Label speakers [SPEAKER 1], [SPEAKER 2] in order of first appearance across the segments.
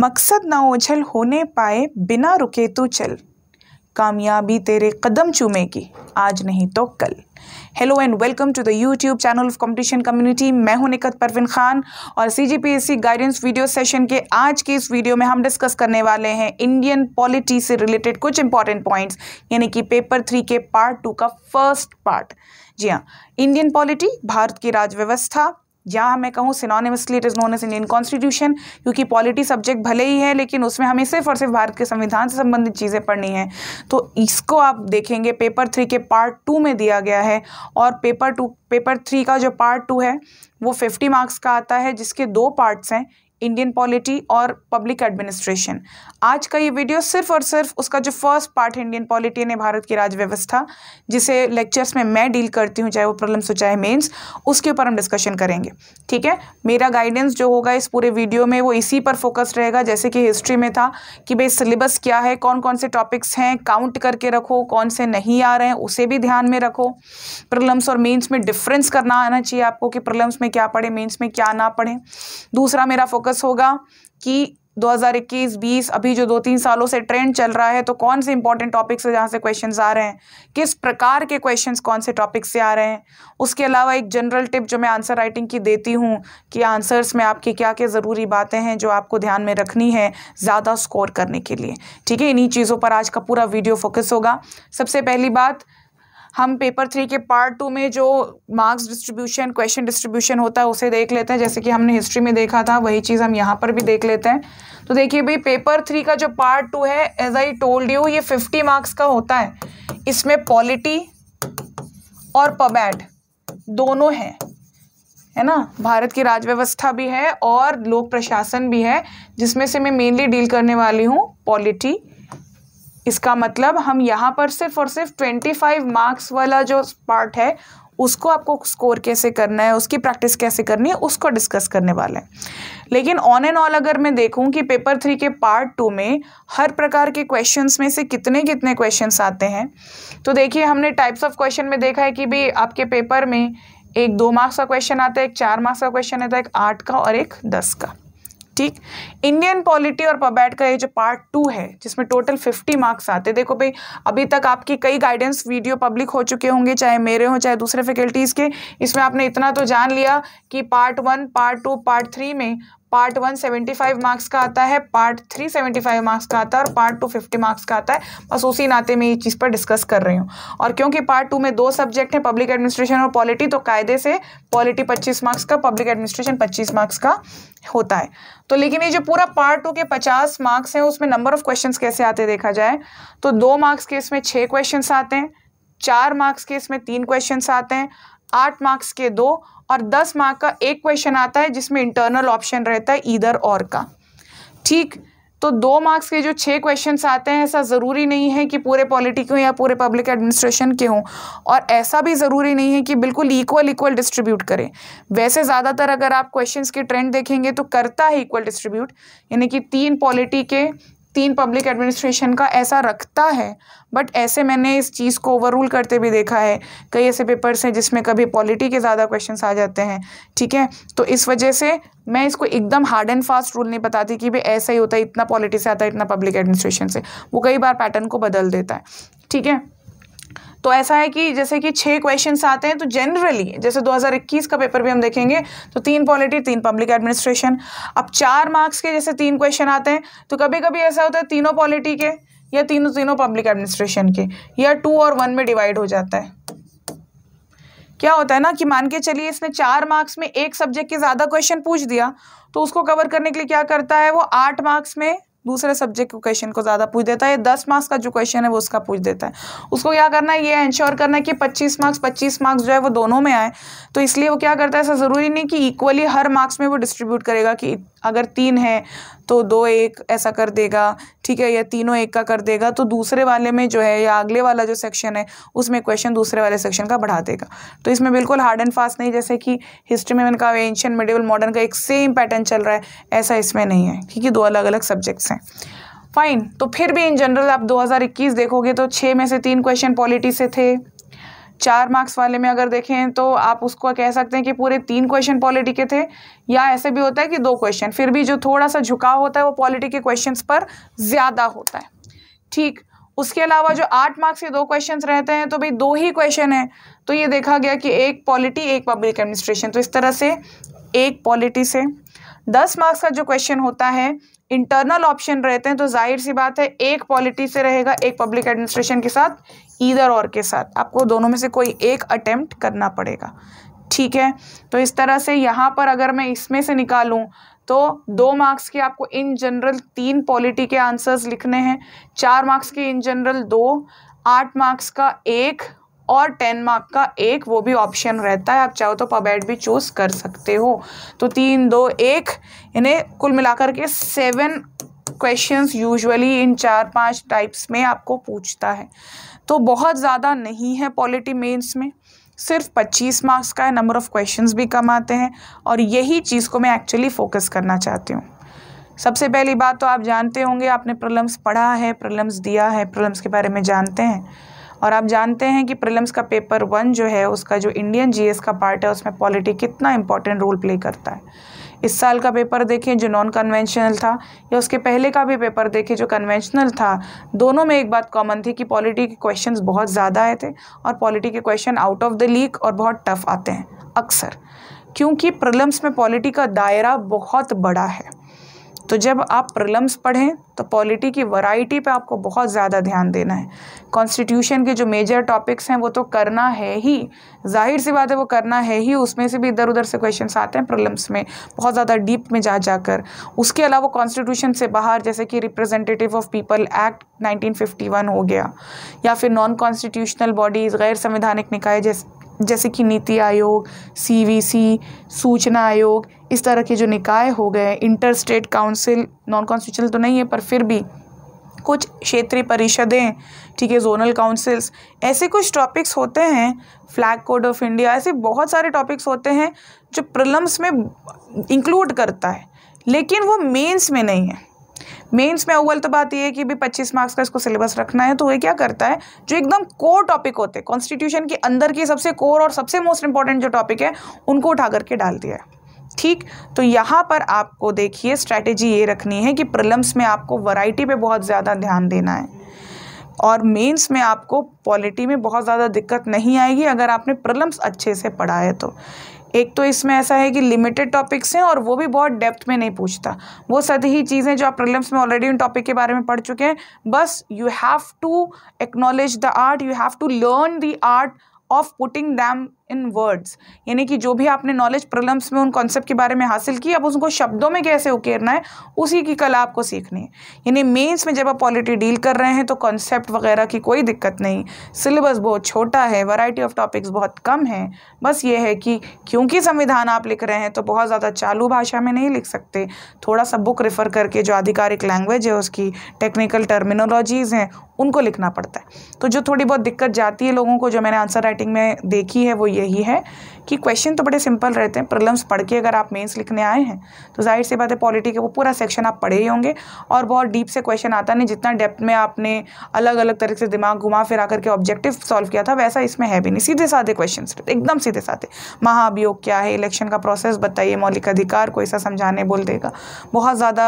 [SPEAKER 1] मकसद ना ओझल होने पाए बिना रुके तो चल कामयाबी तेरे कदम चूमेगी आज नहीं तो कल hello and welcome to the YouTube channel of competition community मैं हूं निकत परवीन खान और सीजीपीएससी गाइडेंस वीडियो सेशन के आज के इस वीडियो में हम डिस्कस करने वाले हैं इंडियन पॉलिटी से रिलेटेड कुछ इंपॉर्टेंट पॉइंट्स यानी कि पेपर थ्री के पार्ट टू का फर्स्ट पार्ट जी हाँ इंडियन पॉलिटी भारत की राजव्यवस्था जहाँ मैं कहूँ synonymously it is known as Indian constitution क्योंकि पॉलिटी सब्जेक्ट भले ही है लेकिन उसमें हमें सिर्फ और सिर्फ भारत के संविधान से संबंधित चीज़ें पढ़नी है तो इसको आप देखेंगे पेपर थ्री के पार्ट टू में दिया गया है और पेपर टू पेपर थ्री का जो पार्ट टू है वो फिफ्टी मार्क्स का आता है जिसके दो पार्ट्स हैं इंडियन पॉलिटी और पब्लिक एडमिनिस्ट्रेशन आज का ये वीडियो सिर्फ और सिर्फ उसका जो फर्स्ट पार्ट है इंडियन पॉलिटी ने भारत की राज्य व्यवस्था जिसे लेक्चर्स में मैं डील करती हूँ चाहे वो प्रॉब्लम्स हो चाहे मेन्स उसके ऊपर हम डिस्कशन करेंगे ठीक है मेरा गाइडेंस जो होगा इस पूरे वीडियो में वो इसी पर फोकस रहेगा जैसे कि हिस्ट्री में था कि भाई सिलेबस क्या है कौन कौन से टॉपिक्स हैं काउंट करके रखो कौन से नहीं आ रहे हैं उसे भी ध्यान में रखो प्रॉब्लम्स और मेन्स में डिफरेंस करना आना चाहिए आपको कि प्रॉब्लम्स में क्या पढ़े मेन्स में क्या ना पढ़े दूसरा मेरा फोकस फोकस होगा कि 2021-20 अभी जो दो तीन सालों से ट्रेंड चल रहा है तो कौन से इंपॉर्टेंट टॉपिक्स से जहाँ से क्वेश्चन आ रहे हैं किस प्रकार के क्वेश्चन कौन से टॉपिक से आ रहे हैं उसके अलावा एक जनरल टिप जो मैं आंसर राइटिंग की देती हूँ कि आंसर्स में आपकी क्या क्या ज़रूरी बातें हैं जो आपको ध्यान में रखनी है ज़्यादा स्कोर करने के लिए ठीक है इन्हीं चीज़ों पर आज का पूरा वीडियो फोकस होगा सबसे पहली बात हम पेपर थ्री के पार्ट टू में जो मार्क्स डिस्ट्रीब्यूशन क्वेश्चन डिस्ट्रीब्यूशन होता है उसे देख लेते हैं जैसे कि हमने हिस्ट्री में देखा था वही चीज़ हम यहाँ पर भी देख लेते हैं तो देखिए भाई पेपर थ्री का जो पार्ट टू है एज आई टोल्ड यू ये फिफ्टी मार्क्स का होता है इसमें पॉलिटी और पबैट दोनों हैं है ना भारत की राज्य व्यवस्था भी है और लोक प्रशासन भी है जिसमें से मैं मेनली डील करने वाली हूँ पॉलिटी इसका मतलब हम यहाँ पर सिर्फ और सिर्फ ट्वेंटी फाइव मार्क्स वाला जो पार्ट है उसको आपको स्कोर कैसे करना है उसकी प्रैक्टिस कैसे करनी है उसको डिस्कस करने वाले हैं लेकिन ऑन एंड ऑल अगर मैं देखूं कि पेपर थ्री के पार्ट टू में हर प्रकार के क्वेश्चंस में से कितने कितने क्वेश्चंस आते हैं तो देखिए हमने टाइप्स ऑफ क्वेश्चन में देखा है कि भाई आपके पेपर में एक दो मार्क्स का क्वेश्चन आता है एक चार मार्क्स का क्वेश्चन आता है एक आठ का और एक दस का ठीक इंडियन पॉलिटी और पबैट का ये जो पार्ट टू है जिसमें टोटल फिफ्टी मार्क्स आते हैं देखो भाई अभी तक आपकी कई गाइडेंस वीडियो पब्लिक हो चुके होंगे चाहे मेरे हो चाहे दूसरे फैकल्टीज़ के इसमें आपने इतना तो जान लिया कि part one part two part three में part one seventy five marks का आता है part three seventy five marks का आता है और पार्ट टू फिफ्टी मार्क्स का आता है बस उसी नाते में ये चीज़ पर डिस्कस कर रही हूँ और क्योंकि पार्ट टू में दो सब्जेक्ट हैं पब्लिक एडमिनिस्ट्रेशन और पॉलिटी तो कायदे से पॉलिटी पच्चीस मार्क्स का पब्लिक एडमिनिस्ट्रेशन पच्चीस मार्क्स का होता है तो लेकिन ये जो पूरा पार्ट टू के पचास मार्क्स हैं उसमें नंबर ऑफ क्वेश्चन कैसे आते देखा जाए तो दो मार्क्स के इसमें छः क्वेश्चन आते हैं चार मार्क्स के इसमें तीन क्वेश्चन आते हैं आठ मार्क्स के दो और दस मार्क का एक क्वेश्चन आता है जिसमें इंटरनल ऑप्शन रहता है इधर और का ठीक तो दो मार्क्स के जो छः क्वेश्चन आते हैं ऐसा ज़रूरी नहीं है कि पूरे पॉलिटी के हों या पूरे पब्लिक एडमिनिस्ट्रेशन के हों और ऐसा भी ज़रूरी नहीं है कि बिल्कुल इक्वल इक्वल डिस्ट्रीब्यूट करें वैसे ज़्यादातर अगर आप क्वेश्चंस के ट्रेंड देखेंगे तो करता है इक्वल डिस्ट्रीब्यूट यानी कि तीन पॉलिटी के तीन पब्लिक एडमिनिस्ट्रेशन का ऐसा रखता है बट ऐसे मैंने इस चीज़ को ओवररूल करते भी देखा है कई ऐसे पेपर्स हैं जिसमें कभी पॉलिटी के ज़्यादा क्वेश्चन आ जाते हैं ठीक है तो इस वजह से मैं इसको एकदम हार्ड एंड फास्ट रूल नहीं बताती कि भाई ऐसा ही होता है इतना पॉलिटी से आता है इतना पब्लिक एडमिनिस्ट्रेशन से वो कई बार पैटर्न को बदल देता है ठीक है तो ऐसा है कि जैसे कि छः क्वेश्चन आते हैं तो जनरली जैसे 2021 का पेपर भी हम देखेंगे तो तीन पॉलिटी तीन पब्लिक एडमिनिस्ट्रेशन अब चार मार्क्स के जैसे तीन क्वेश्चन आते हैं तो कभी कभी ऐसा होता है तीनों पॉलिटी के या तीनों तीनों पब्लिक एडमिनिस्ट्रेशन के या टू और वन में डिवाइड हो जाता है क्या होता है ना कि मान के चलिए इसने चार मार्क्स में एक सब्जेक्ट के ज़्यादा क्वेश्चन पूछ दिया तो उसको कवर करने के लिए क्या करता है वो आठ मार्क्स में दूसरे सब्जेक्ट के क्वेश्चन को ज़्यादा पूछ देता है दस मार्क्स का जो क्वेश्चन है वो उसका पूछ देता है उसको क्या करना है ये इंश्योर करना है कि पच्चीस मार्क्स पच्चीस मार्क्स जो है वो दोनों में आए तो इसलिए वो क्या करता है ऐसा ज़रूरी नहीं कि इक्वली हर मार्क्स में वो डिस्ट्रीब्यूट करेगा कि अगर तीन है तो दो एक ऐसा कर देगा ठीक है या तीनों एक का कर देगा तो दूसरे वाले में जो है या अगले वाला जो सेक्शन है उसमें क्वेश्चन दूसरे वाले सेक्शन का बढ़ा देगा तो इसमें बिल्कुल हार्ड एंड फास्ट नहीं जैसे कि हिस्ट्री में मैंने कहा एंशियन मिडिवल मॉडर्न का एक सेम पैटर्न चल रहा है ऐसा इसमें नहीं है ठीक है दो अलग अलग सब्जेक्ट्स हैं फाइन तो फिर भी इन जनरल आप 2021 देखोगे तो छः में से तीन क्वेश्चन पॉलिटी से थे चार मार्क्स वाले में अगर देखें तो आप उसको कह सकते हैं कि पूरे तीन क्वेश्चन पॉलिटी के थे या ऐसे भी होता है कि दो क्वेश्चन फिर भी जो थोड़ा सा झुकाव होता है वो पॉलिटी के क्वेश्चंस पर ज़्यादा होता है ठीक उसके अलावा जो आठ मार्क्स के दो क्वेश्चन रहते हैं तो भाई दो ही क्वेश्चन हैं तो ये देखा गया कि एक पॉलिटी एक पब्लिक एडमिनिस्ट्रेशन तो इस तरह से एक पॉलिटी से दस मार्क्स का जो क्वेश्चन होता है इंटरनल ऑप्शन रहते हैं तो जाहिर सी बात है एक पॉलिटी से रहेगा एक पब्लिक एडमिनिस्ट्रेशन के साथ ईधर और के साथ आपको दोनों में से कोई एक अटेम्प्ट करना पड़ेगा ठीक है तो इस तरह से यहाँ पर अगर मैं इसमें से निकालूँ तो दो मार्क्स के आपको इन जनरल तीन पॉलिटी के आंसर्स लिखने हैं चार मार्क्स के इन जनरल दो आठ मार्क्स का एक और टेन मार्क का एक वो भी ऑप्शन रहता है आप चाहो तो पबैट भी चूज़ कर सकते हो तो तीन दो एक इन्हें कुल मिलाकर के सेवन क्वेश्चंस यूजुअली इन चार पांच टाइप्स में आपको पूछता है तो बहुत ज़्यादा नहीं है पॉलिटी मेन्स में सिर्फ 25 मार्क्स का है नंबर ऑफ़ क्वेश्चंस भी कम आते हैं और यही चीज़ को मैं एक्चुअली फ़ोकस करना चाहती हूँ सबसे पहली बात तो आप जानते होंगे आपने प्रलम्स पढ़ा है प्रलम्स दिया है प्रलम्स के बारे में जानते हैं और आप जानते हैं कि प्रलम्स का पेपर वन जो है उसका जो इंडियन जीएस का पार्ट है उसमें पॉलिटी कितना इंपॉर्टेंट रोल प्ले करता है इस साल का पेपर देखें जो नॉन कन्वेंशनल था या उसके पहले का भी पेपर देखें जो कन्वेंशनल था दोनों में एक बात कॉमन थी कि पॉलिटी के क्वेश्चंस बहुत ज़्यादा आए थे और पॉलिटी के question out of the league और बहुत टफ आते हैं अक्सर क्योंकि प्रलम्स में पॉलिटी का दायरा बहुत बड़ा है तो जब आप प्रलम्स पढ़ें तो पॉलिटी की वैरायटी पे आपको बहुत ज़्यादा ध्यान देना है कॉन्स्टिट्यूशन के जो मेजर टॉपिक्स हैं वो तो करना है ही जाहिर सी बात है वो करना है ही उसमें से भी इधर उधर से क्वेश्चन आते हैं प्रलम्स में बहुत ज़्यादा डीप में जा जाकर उसके अलावा कॉन्स्टिट्यूशन से बाहर जैसे कि रिप्रेजेंटेटिव ऑफ पीपल एक्ट 1951 हो गया या फिर नॉन कॉन्स्टिट्यूशनल बॉडीज़ गैर संवैधानिक निकाय जैसे जैसे कि नीति आयोग सी सूचना आयोग इस तरह के जो निकाय हो गए inter state council non constitutional तो नहीं है पर फिर भी कुछ क्षेत्रीय परिषदें ठीक है जोनल काउंसिल्स ऐसे कुछ टॉपिक्स होते हैं फ्लैग कोड ऑफ इंडिया ऐसे बहुत सारे टॉपिक्स होते हैं जो प्रलम्स में इंक्लूड करता है लेकिन वो मेंस में नहीं है मेंस में अव्वल तो बात यह है कि भी 25 मार्क्स का इसको सिलेबस रखना है तो वह क्या करता है जो एकदम कोर टॉपिक होते हैं कॉन्स्टिट्यूशन के अंदर के सबसे कोर और सबसे मोस्ट इंपॉर्टेंट जो टॉपिक है उनको उठा करके डाल दिया है ठीक तो यहाँ पर आपको देखिए स्ट्रैटेजी ये रखनी है कि प्रलम्स में आपको वैरायटी पे बहुत ज़्यादा ध्यान देना है और मेंस में आपको पॉलिटी में बहुत ज़्यादा दिक्कत नहीं आएगी अगर आपने प्रलम्स अच्छे से पढ़ा है तो एक तो इसमें ऐसा है कि लिमिटेड टॉपिक्स हैं और वो भी बहुत डेप्थ में नहीं पूछता वो सभी चीज़ें जो आप प्रलम्स में ऑलरेडी उन टॉपिक के बारे में पढ़ चुके हैं बस you have to acknowledge the art you have to learn the art of putting them in words यानी कि जो भी आपने नॉलेज प्रॉब्लम्स में उन कॉन्सेप्ट के बारे में हासिल की अब उसको शब्दों में कैसे उकेरना है उसी की कला आपको सीखनी है यानी मेंस में जब आप पॉलिटी डील कर रहे हैं तो कॉन्सेप्ट वगैरह की कोई दिक्कत नहीं सिलेबस बहुत छोटा है वैरायटी ऑफ टॉपिक्स बहुत कम है बस ये है कि क्योंकि संविधान आप लिख रहे हैं तो बहुत ज़्यादा चालू भाषा में नहीं लिख सकते थोड़ा सा बुक रेफ़र करके जो आधिकारिक लैंग्वेज है उसकी टेक्निकल टर्मिनोलॉजीज़ हैं उनको लिखना पड़ता है तो जो थोड़ी बहुत दिक्कत जाती है लोगों को जो मैंने आंसर राइटिंग में देखी है वो यही है कि क्वेश्चन तो बड़े सिंपल रहते हैं प्रॉब्लम्स पढ़ के अगर आप मेंस लिखने आए हैं तो जाहिर सी बात है पॉलिटी के वो पूरा सेक्शन आप पढ़े ही होंगे और बहुत डीप से क्वेश्चन आता नहीं जितना डेप्थ में आपने अलग अलग तरीके से दिमाग घुमा फिरा करके ऑब्जेक्टिव सॉल्व किया था वैसा इसमें है भी नहीं सीधे साधे क्वेश्चन एकदम सीधे साधे महाअभियोग क्या है इलेक्शन का प्रोसेस बताइए मौलिक अधिकार को ऐसा समझाने बोल देगा बहुत ज़्यादा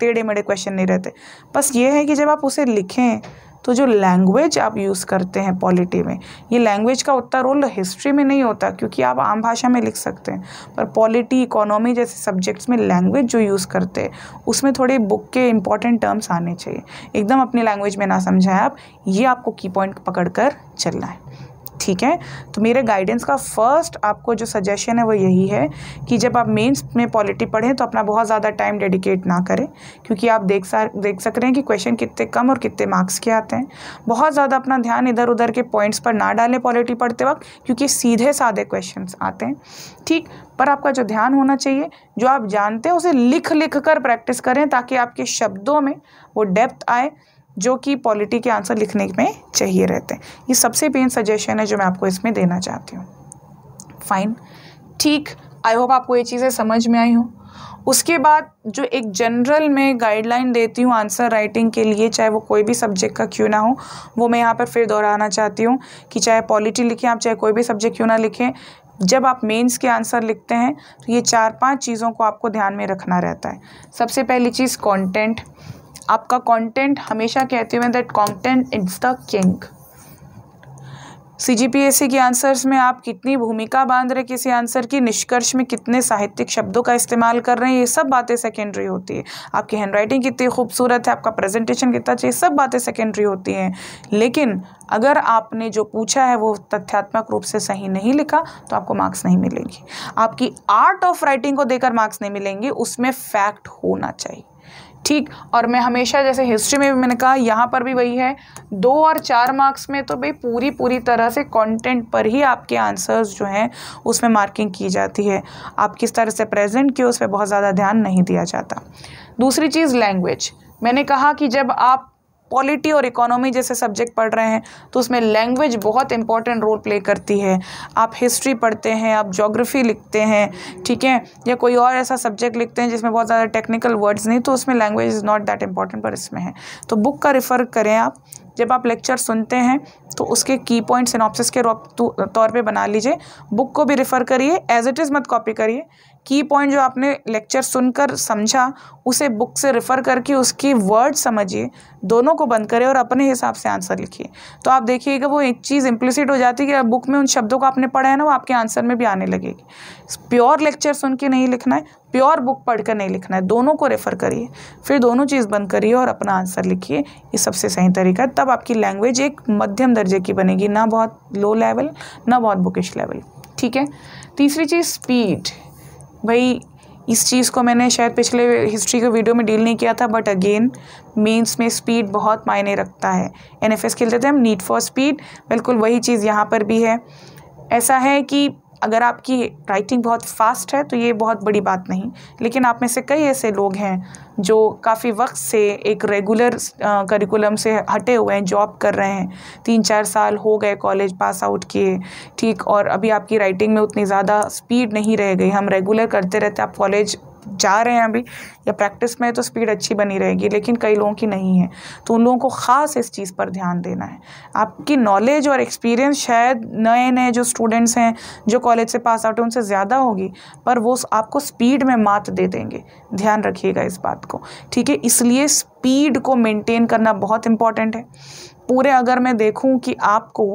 [SPEAKER 1] टेढ़े मेढ़े क्वेश्चन नहीं रहते बस ये है कि जब आप उसे लिखें तो जो लैंग्वेज आप यूज़ करते हैं पॉलिटी में ये लैंग्वेज का उतना रोल हिस्ट्री में नहीं होता क्योंकि आप आम भाषा में लिख सकते हैं पर पॉलिटी इकोनॉमी जैसे सब्जेक्ट्स में लैंग्वेज जो यूज़ करते हैं उसमें थोड़े बुक के इंपॉर्टेंट टर्म्स आने चाहिए एकदम अपनी लैंग्वेज में ना समझाएं आप ये आपको की पॉइंट पकड़ कर चलना है ठीक है तो मेरे गाइडेंस का फर्स्ट आपको जो सजेशन है वो यही है कि जब आप मेंस में पॉलिटी पढ़ें तो अपना बहुत ज़्यादा टाइम डेडिकेट ना करें क्योंकि आप देख सा देख सक रहे हैं कि क्वेश्चन कितने कम और कितने मार्क्स के आते हैं बहुत ज़्यादा अपना ध्यान इधर उधर के पॉइंट्स पर ना डालें पॉलिटी पढ़ते वक्त क्योंकि सीधे साधे क्वेश्चन आते हैं ठीक पर आपका जो ध्यान होना चाहिए जो आप जानते हैं उसे लिख लिख कर प्रैक्टिस करें ताकि आपके शब्दों में वो डेप्थ आए जो कि पॉलिटी के आंसर लिखने में चाहिए रहते हैं ये सबसे मेन सजेशन है जो मैं आपको इसमें देना चाहती हूँ फाइन ठीक आई होप आपको ये चीज़ें समझ में आई हूँ उसके बाद जो एक जनरल मैं गाइडलाइन देती हूँ आंसर राइटिंग के लिए चाहे वो कोई भी सब्जेक्ट का क्यों ना हो वो मैं यहाँ पर फिर दोहराना चाहती हूँ कि चाहे पॉलिटी लिखें आप चाहे कोई भी सब्जेक्ट क्यों ना लिखें जब आप मेंस के आंसर लिखते हैं तो ये चार पांच चीज़ों को आपको ध्यान में रखना रहता है सबसे पहली चीज़ कंटेंट आपका कंटेंट हमेशा कहते हुए that content is the king C G P S C के आंसर्स में आप कितनी भूमिका बांध रहे किसी आंसर की निष्कर्ष में कितने साहित्यिक शब्दों का इस्तेमाल कर रहे हैं ये सब बातें सेकेंडरी होती है आपकी हैंड राइटिंग कितनी खूबसूरत है आपका प्रेजेंटेशन कितना चाहिए अच्छा सब बातें सेकेंडरी होती हैं लेकिन अगर आपने जो पूछा है वो तथ्यात्मक रूप से सही नहीं लिखा तो आपको मार्क्स नहीं मिलेंगे आपकी आर्ट ऑफ राइटिंग को देकर मार्क्स नहीं मिलेंगे उसमें फैक्ट होना चाहिए ठीक और मैं हमेशा जैसे हिस्ट्री में भी मैंने कहा यहाँ पर भी वही है दो और चार मार्क्स में तो भाई पूरी पूरी तरह से कंटेंट पर ही आपके आंसर्स जो हैं उसमें मार्किंग की जाती है आप किस तरह से प्रेजेंट किए उस पर बहुत ज़्यादा ध्यान नहीं दिया जाता दूसरी चीज़ लैंग्वेज मैंने कहा कि जब आप पॉलिटी और इकोनॉमी जैसे सब्जेक्ट पढ़ रहे हैं तो उसमें लैंग्वेज बहुत इंपॉर्टेंट रोल प्ले करती है आप हिस्ट्री पढ़ते हैं आप जोग्राफ़ी लिखते हैं ठीक है या कोई और ऐसा सब्जेक्ट लिखते हैं जिसमें बहुत ज़्यादा टेक्निकल वर्ड्स नहीं तो उसमें language is not that important पर इसमें है तो बुक का रिफ़र करें आप जब आप लेक्चर सुनते हैं तो उसके की पॉइंट्स सिनॉप्सिस के तौर पे बना लीजिए बुक को भी रिफ़र करिए एज इट इज़ मत कॉपी करिए की पॉइंट जो आपने लेक्चर सुनकर समझा उसे बुक से रेफ़र करके उसकी वर्ड समझिए दोनों को बंद करें और अपने हिसाब से आंसर लिखिए तो आप देखिएगा वो एक चीज़ इम्प्लिसिट हो जाती है कि बुक में उन शब्दों को आपने पढ़ा है ना वो आपके आंसर में भी आने लगेगी प्योर लेक्चर सुन के नहीं लिखना है प्योर बुक पढ़कर नहीं लिखना है दोनों को रेफ़र करिए फिर दोनों चीज़ बंद करिए और अपना आंसर लिखिए ये सबसे सही तरीका है तब आपकी लैंग्वेज एक मध्यम दर्जे की बनेगी ना बहुत लो लेवल ना बहुत बुकिश लेवल ठीक है तीसरी चीज़ स्पीड भाई इस चीज़ को मैंने शायद पिछले हिस्ट्री के वीडियो में डील नहीं किया था बट अगेन मेंस में स्पीड बहुत मायने रखता है एन खेलते थे हम नीड फॉर स्पीड बिल्कुल वही चीज़ यहाँ पर भी है ऐसा है कि अगर आपकी राइटिंग बहुत फास्ट है तो ये बहुत बड़ी बात नहीं लेकिन आप में से कई ऐसे लोग हैं जो काफ़ी वक्त से एक रेगुलर करिकुलम से हटे हुए हैं जॉब कर रहे हैं तीन चार साल हो गए कॉलेज पास आउट किए ठीक और अभी आपकी राइटिंग में उतनी ज़्यादा स्पीड नहीं रह गई हम रेगुलर करते रहते आप कॉलेज जा रहे हैं अभी या प्रैक्टिस में तो स्पीड अच्छी बनी रहेगी लेकिन कई लोगों की नहीं है तो उन लोगों को ख़ास इस चीज़ पर ध्यान देना है आपकी नॉलेज और एक्सपीरियंस शायद नए नए जो स्टूडेंट्स हैं जो कॉलेज से पास आउट हैं उनसे ज़्यादा होगी पर वो आपको स्पीड में मात दे देंगे ध्यान रखिएगा इस बात को ठीक है इसलिए स्पीड को मेंटेन करना बहुत इम्पॉर्टेंट है पूरे अगर मैं देखूं कि आपको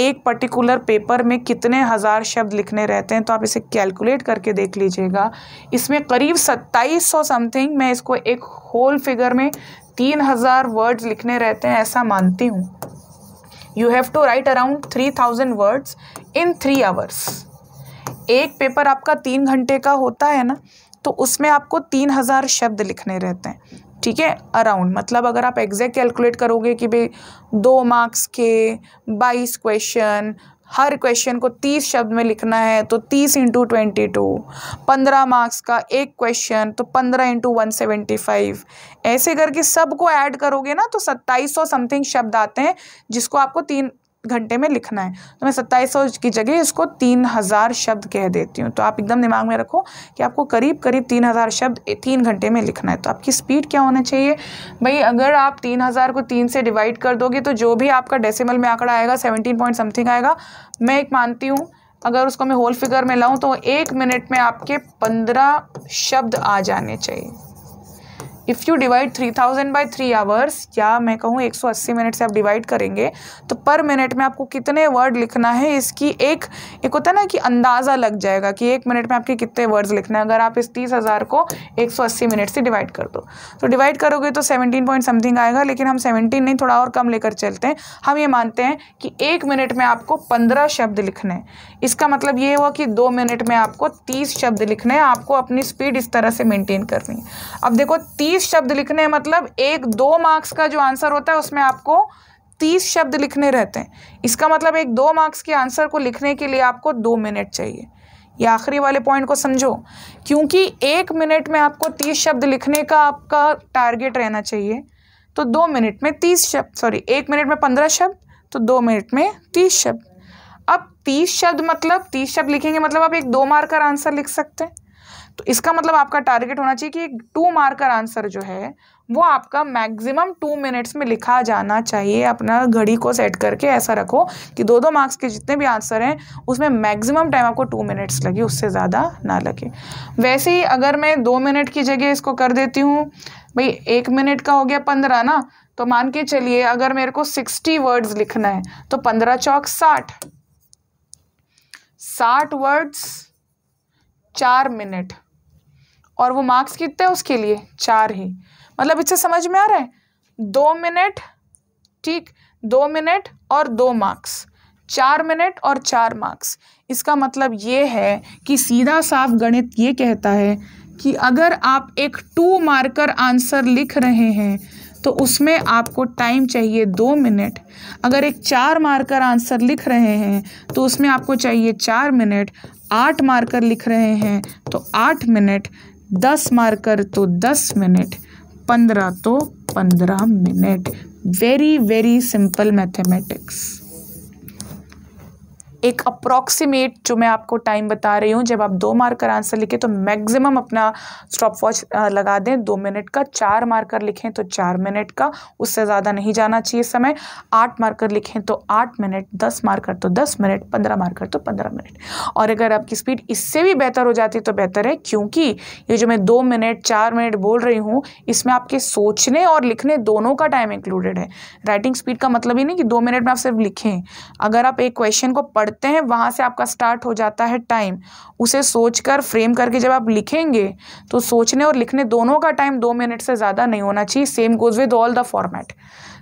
[SPEAKER 1] एक पर्टिकुलर पेपर में कितने हज़ार शब्द लिखने रहते हैं तो आप इसे कैलकुलेट करके देख लीजिएगा इसमें करीब सत्ताईस सौ समथिंग मैं इसको एक होल फिगर में तीन हज़ार वर्ड्स लिखने रहते हैं ऐसा मानती हूँ you have to write around three thousand words in three hours एक पेपर आपका तीन घंटे का होता है ना तो उसमें आपको तीन हज़ार शब्द लिखने रहते हैं ठीक है अराउंड मतलब अगर आप एग्जैक्ट कैलकुलेट करोगे कि भाई दो मार्क्स के बाईस क्वेश्चन हर क्वेश्चन को तीस शब्द में लिखना है तो तीस इंटू ट्वेंटी टू पंद्रह मार्क्स का एक क्वेश्चन तो पंद्रह इंटू वन सेवेंटी फाइव ऐसे करके सबको ऐड करोगे ना तो सत्ताईस सौ समथिंग शब्द आते हैं जिसको आपको तीन घंटे में लिखना है तो मैं सत्ताईस सौ की जगह इसको तीन हज़ार शब्द कह देती हूँ तो आप एकदम दिमाग में रखो कि आपको करीब करीब तीन हज़ार शब्द तीन घंटे में लिखना है तो आपकी स्पीड क्या होना चाहिए भाई अगर आप तीन हज़ार को तीन से डिवाइड कर दोगे तो जो भी आपका डेसिमल में आंकड़ा आएगा सेवनटीन पॉइंट समथिंग आएगा मैं एक मानती हूँ अगर उसको मैं होल फिगर में लाऊँ तो एक मिनट में आपके पंद्रह शब्द आ जाने चाहिए if you divide three thousand by three hours या मैं कहूँ एक सौ अस्सी मिनट से आप डिवाइड करेंगे तो पर मिनट में आपको कितने वर्ड लिखना है इसकी एक एक होता है ना कि अंदाज़ा लग जाएगा कि एक मिनट में आपके कितने वर्ड्स लिखना है अगर आप इस तीस हज़ार को एक सौ अस्सी मिनट से डिवाइड कर दो तो डिवाइड करोगे तो सेवनटीन पॉइंट समथिंग आएगा लेकिन हम सेवनटीन नहीं थोड़ा और कम लेकर चलते हैं हम ये मानते हैं कि एक मिनट में आपको पंद्रह शब्द लिखने इसका मतलब ये हुआ कि दो मिनट में आपको तीस शब्द लिखने आपको अपनी स्पीड इस तरह से मेनटेन करनी है अब देखो तीस तीस शब्द लिखने मतलब एक दो मार्क्स का जो आंसर होता है उसमें आपको तीस शब्द लिखने रहते हैं इसका मतलब एक दो मार्क्स के आंसर को लिखने के लिए आपको दो मिनट चाहिए ये आखिरी वाले पॉइंट को समझो क्योंकि एक मिनट में आपको तीस शब्द लिखने का आपका टारगेट रहना चाहिए तो दो मिनट में तीस शब्द सॉरी एक मिनट में पंद्रह शब्द तो दो मिनट में तीस शब्द अब तीस शब्द मतलब तीस शब्द लिखेंगे मतलब आप एक दो मार्क आंसर लिख सकते हैं तो इसका मतलब आपका टारगेट होना चाहिए कि टू मार्क आंसर जो है वो आपका मैक्सिमम टू मिनट्स में लिखा जाना चाहिए अपना घड़ी को सेट करके ऐसा रखो कि दो दो मार्क्स के जितने भी आंसर हैं उसमें मैक्सिमम टाइम आपको टू मिनट्स लगे उससे ज़्यादा ना लगे वैसे ही अगर मैं दो मिनट की जगह इसको कर देती हूँ भाई एक मिनट का हो गया पंद्रह ना तो मान के चलिए अगर मेरे को सिक्सटी वर्ड्स लिखना है तो पंद्रह चौक साठ साठ वर्ड्स चार मिनट और वो मार्क्स कितने उसके लिए चार ही मतलब इससे समझ में आ रहा है दो मिनट ठीक दो मिनट और दो मार्क्स चार मिनट और चार मार्क्स इसका मतलब ये है कि सीधा साफ गणित ये कहता है कि अगर आप एक टू मार्कर आंसर लिख रहे हैं तो उसमें आपको टाइम चाहिए दो मिनट अगर एक चार मार्कर आंसर लिख रहे हैं तो उसमें आपको चाहिए चार मिनट आठ मार्कर लिख रहे हैं तो आठ मिनट दस मार्कर तो दस मिनट पंद्रह तो पंद्रह minute very very simple mathematics एक अप्रॉक्सीमेट जो मैं आपको टाइम बता रही हूँ जब आप दो मार्कर आंसर लिखें तो मैक्सिमम अपना स्टॉप वॉच लगा दें दो मिनट का चार मार्कर लिखें तो चार मिनट का उससे ज़्यादा नहीं जाना चाहिए समय आठ मार्कर लिखें तो आठ मिनट दस मार्कर तो दस मिनट पंद्रह मार्कर तो पंद्रह मिनट और अगर आपकी स्पीड इससे भी बेहतर हो जाती तो बेहतर है क्योंकि ये जो मैं दो मिनट चार मिनट बोल रही हूँ इसमें आपके सोचने और लिखने दोनों का टाइम इंक्लूडेड है राइटिंग स्पीड का मतलब ही नहीं कि दो मिनट में आप सिर्फ लिखें अगर आप एक क्वेश्चन को पढ़ पढ़ते हैं वहाँ से आपका स्टार्ट हो जाता है टाइम उसे सोच कर फ्रेम करके जब आप लिखेंगे तो सोचने और लिखने दोनों का टाइम दो मिनट से ज़्यादा नहीं होना चाहिए same goes with all the format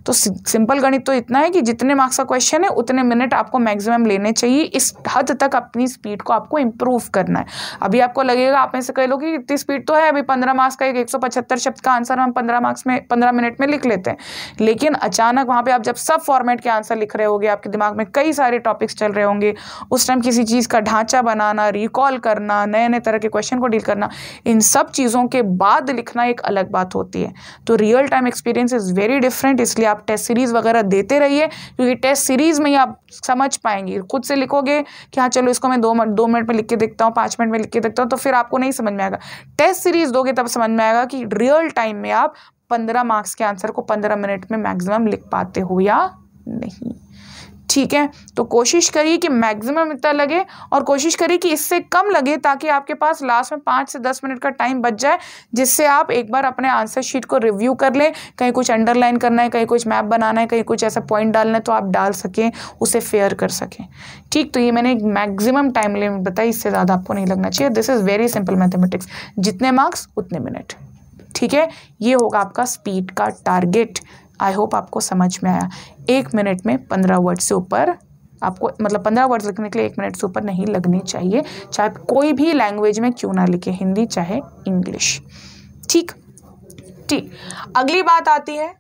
[SPEAKER 1] तो सिंपल गणित तो इतना है कि जितने मार्क्स का क्वेश्चन है उतने मिनट आपको मैक्सिमम लेने चाहिए इस हद तक अपनी स्पीड को आपको इम्प्रूव करना है अभी आपको लगेगा आप में से कह लो कि इतनी स्पीड तो है अभी पंद्रह मार्क्स का एक एक सौ पचहत्तर शब्द का आंसर हम पंद्रह मार्क्स में पंद्रह मिनट में लिख लेते हैं लेकिन अचानक वहाँ पर आप जब सब फॉर्मेट के आंसर लिख रहे होगे आपके दिमाग में कई सारे टॉपिक्स चल रहे होंगे उस टाइम किसी चीज़ का ढांचा बनाना रिकॉल करना नए नए तरह के क्वेश्चन को डील करना इन सब चीज़ों के बाद लिखना एक अलग बात होती है तो real time experience is very different इसलिए आप टेस्ट सीरीज़ वगैरह देते रहिए क्योंकि टेस्ट सीरीज़ में ही आप समझ पाएंगे खुद से लिखोगे कि हाँ चलो इसको मैं दो मिनट दो मिनट में लिख के देखता हूँ पाँच मिनट में लिख के देखता हूँ तो फिर आपको नहीं समझ में आएगा टेस्ट सीरीज़ दोगे तब समझ में आएगा कि रियल टाइम में आप पंद्रह मार्क्स के आंसर को पंद्रह मिनट में मैक्सिमम लिख पाते हो या नहीं ठीक है तो कोशिश करिए कि मैक्सिमम इतना लगे और कोशिश करिए कि इससे कम लगे ताकि आपके पास लास्ट में पाँच से दस मिनट का टाइम बच जाए जिससे आप एक बार अपने आंसर शीट को रिव्यू कर लें कहीं कुछ अंडरलाइन करना है कहीं कुछ मैप बनाना है कहीं कुछ ऐसा पॉइंट डालना है तो आप डाल सकें उसे फेयर कर सकें ठीक तो ये मैंने एक मैक्सिमम टाइम लिमिट बताई इससे ज़्यादा आपको नहीं लगना चाहिए this is very simple mathematics जितने मार्क्स उतने मिनट ठीक है ये होगा आपका स्पीड का टारगेट आई होप आपको समझ में आया एक मिनट में पंद्रह वर्ड से ऊपर आपको मतलब पंद्रह वर्ड लिखने के लिए एक मिनट से ऊपर नहीं लगने चाहिए चाहे कोई भी लैंग्वेज में क्यों ना लिखे हिंदी चाहे इंग्लिश ठीक ठीक अगली बात आती है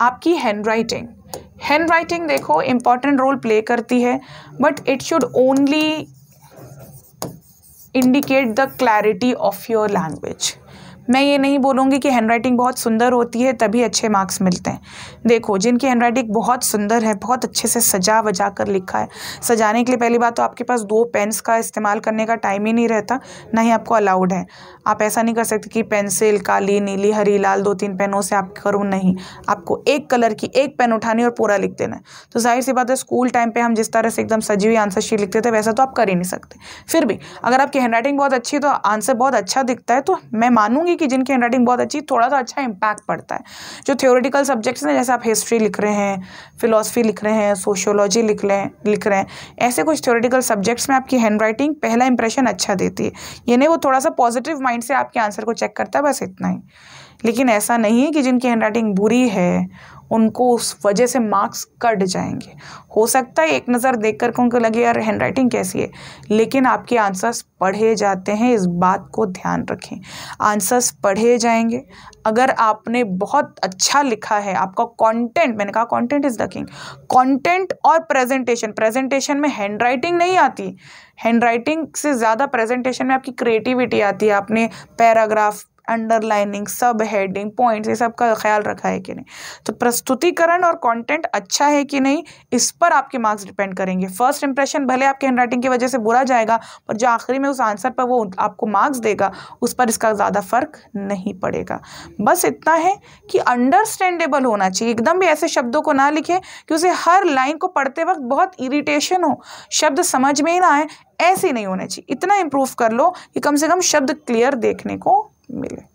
[SPEAKER 1] आपकी हैंड राइटिंग हैंड राइटिंग देखो इंपॉर्टेंट रोल प्ले करती है but it should only indicate the clarity of your language मैं ये नहीं बोलूँगी कि हैंडराइटिंग बहुत सुंदर होती है तभी अच्छे मार्क्स मिलते हैं देखो जिनकी हैंडराइटिंग बहुत सुंदर है बहुत अच्छे से सजा वजा कर लिखा है सजाने के लिए पहली बात तो आपके पास दो पेन्स का इस्तेमाल करने का टाइम ही नहीं रहता ना ही आपको अलाउड है आप ऐसा नहीं कर सकते कि पेंसिल काली नीली हरी लाल दो तीन पेनों से आप करूँ नहीं आपको एक कलर की एक पेन उठानी और पूरा लिख देना है तो जाहिर सी बात है स्कूल टाइम पे हम जिस तरह से एकदम सजी हुई आंसर शीट लिखते थे वैसा तो आप कर ही नहीं सकते फिर भी अगर आपकी हैंडराइटिंग बहुत अच्छी है तो आंसर बहुत अच्छा दिखता है तो मैं मानूंगी कि जिनकी हैंडराइटिंग बहुत अच्छी थोड़ा सा अच्छा इम्पैक्ट पड़ता है जो थियोरिटिकल सब्जेक्ट्स हैं जैसे आप हिस्ट्री लिख रहे हैं फिलोसफी लिख रहे हैं सोशोलॉजी लिख रहे लिख रहे हैं ऐसे कुछ थियोरिटिकल सब्जेक्ट्स में आपकी हैंड राइटिंग पहला इंप्रेशन अच्छा देती है यानी वो थोड़ा सा पॉजिटिव माइंड से आपके आंसर को चेक करता है बस इतना ही लेकिन ऐसा नहीं है कि जिनकी हैंड बुरी है उनको उस वजह से मार्क्स कट जाएंगे हो सकता है एक नज़र देख कर उनको लगे यार हैंड राइटिंग कैसी है लेकिन आपके आंसर्स पढ़े जाते हैं इस बात को ध्यान रखें आंसर्स पढ़े जाएंगे अगर आपने बहुत अच्छा लिखा है आपका कंटेंट मैंने कहा content is the king content और प्रेजेंटेशन प्रेजेंटेशन में हैंड राइटिंग नहीं आती हैंड राइटिंग से ज़्यादा प्रेजेंटेशन में आपकी क्रिएटिविटी आती है आपने पैराग्राफ अंडरलाइनिंग सब हेडिंग पॉइंट्स ये सब का ख्याल रखा है कि नहीं तो प्रस्तुतिकरण और कंटेंट अच्छा है कि नहीं इस पर आपके मार्क्स डिपेंड करेंगे फर्स्ट इंप्रेशन भले आपके हैंड राइटिंग की वजह से बुरा जाएगा पर जो आखिरी में उस आंसर पर वो आपको मार्क्स देगा उस पर इसका ज़्यादा फर्क नहीं पड़ेगा बस इतना है कि अंडरस्टैंडेबल होना चाहिए एकदम भी ऐसे शब्दों को ना लिखें कि उसे हर लाइन को पढ़ते वक्त बहुत इरीटेशन हो शब्द समझ में ही ना आए ऐसे नहीं होने चाहिए इतना इम्प्रूव कर लो कि कम से कम शब्द क्लियर देखने को मिले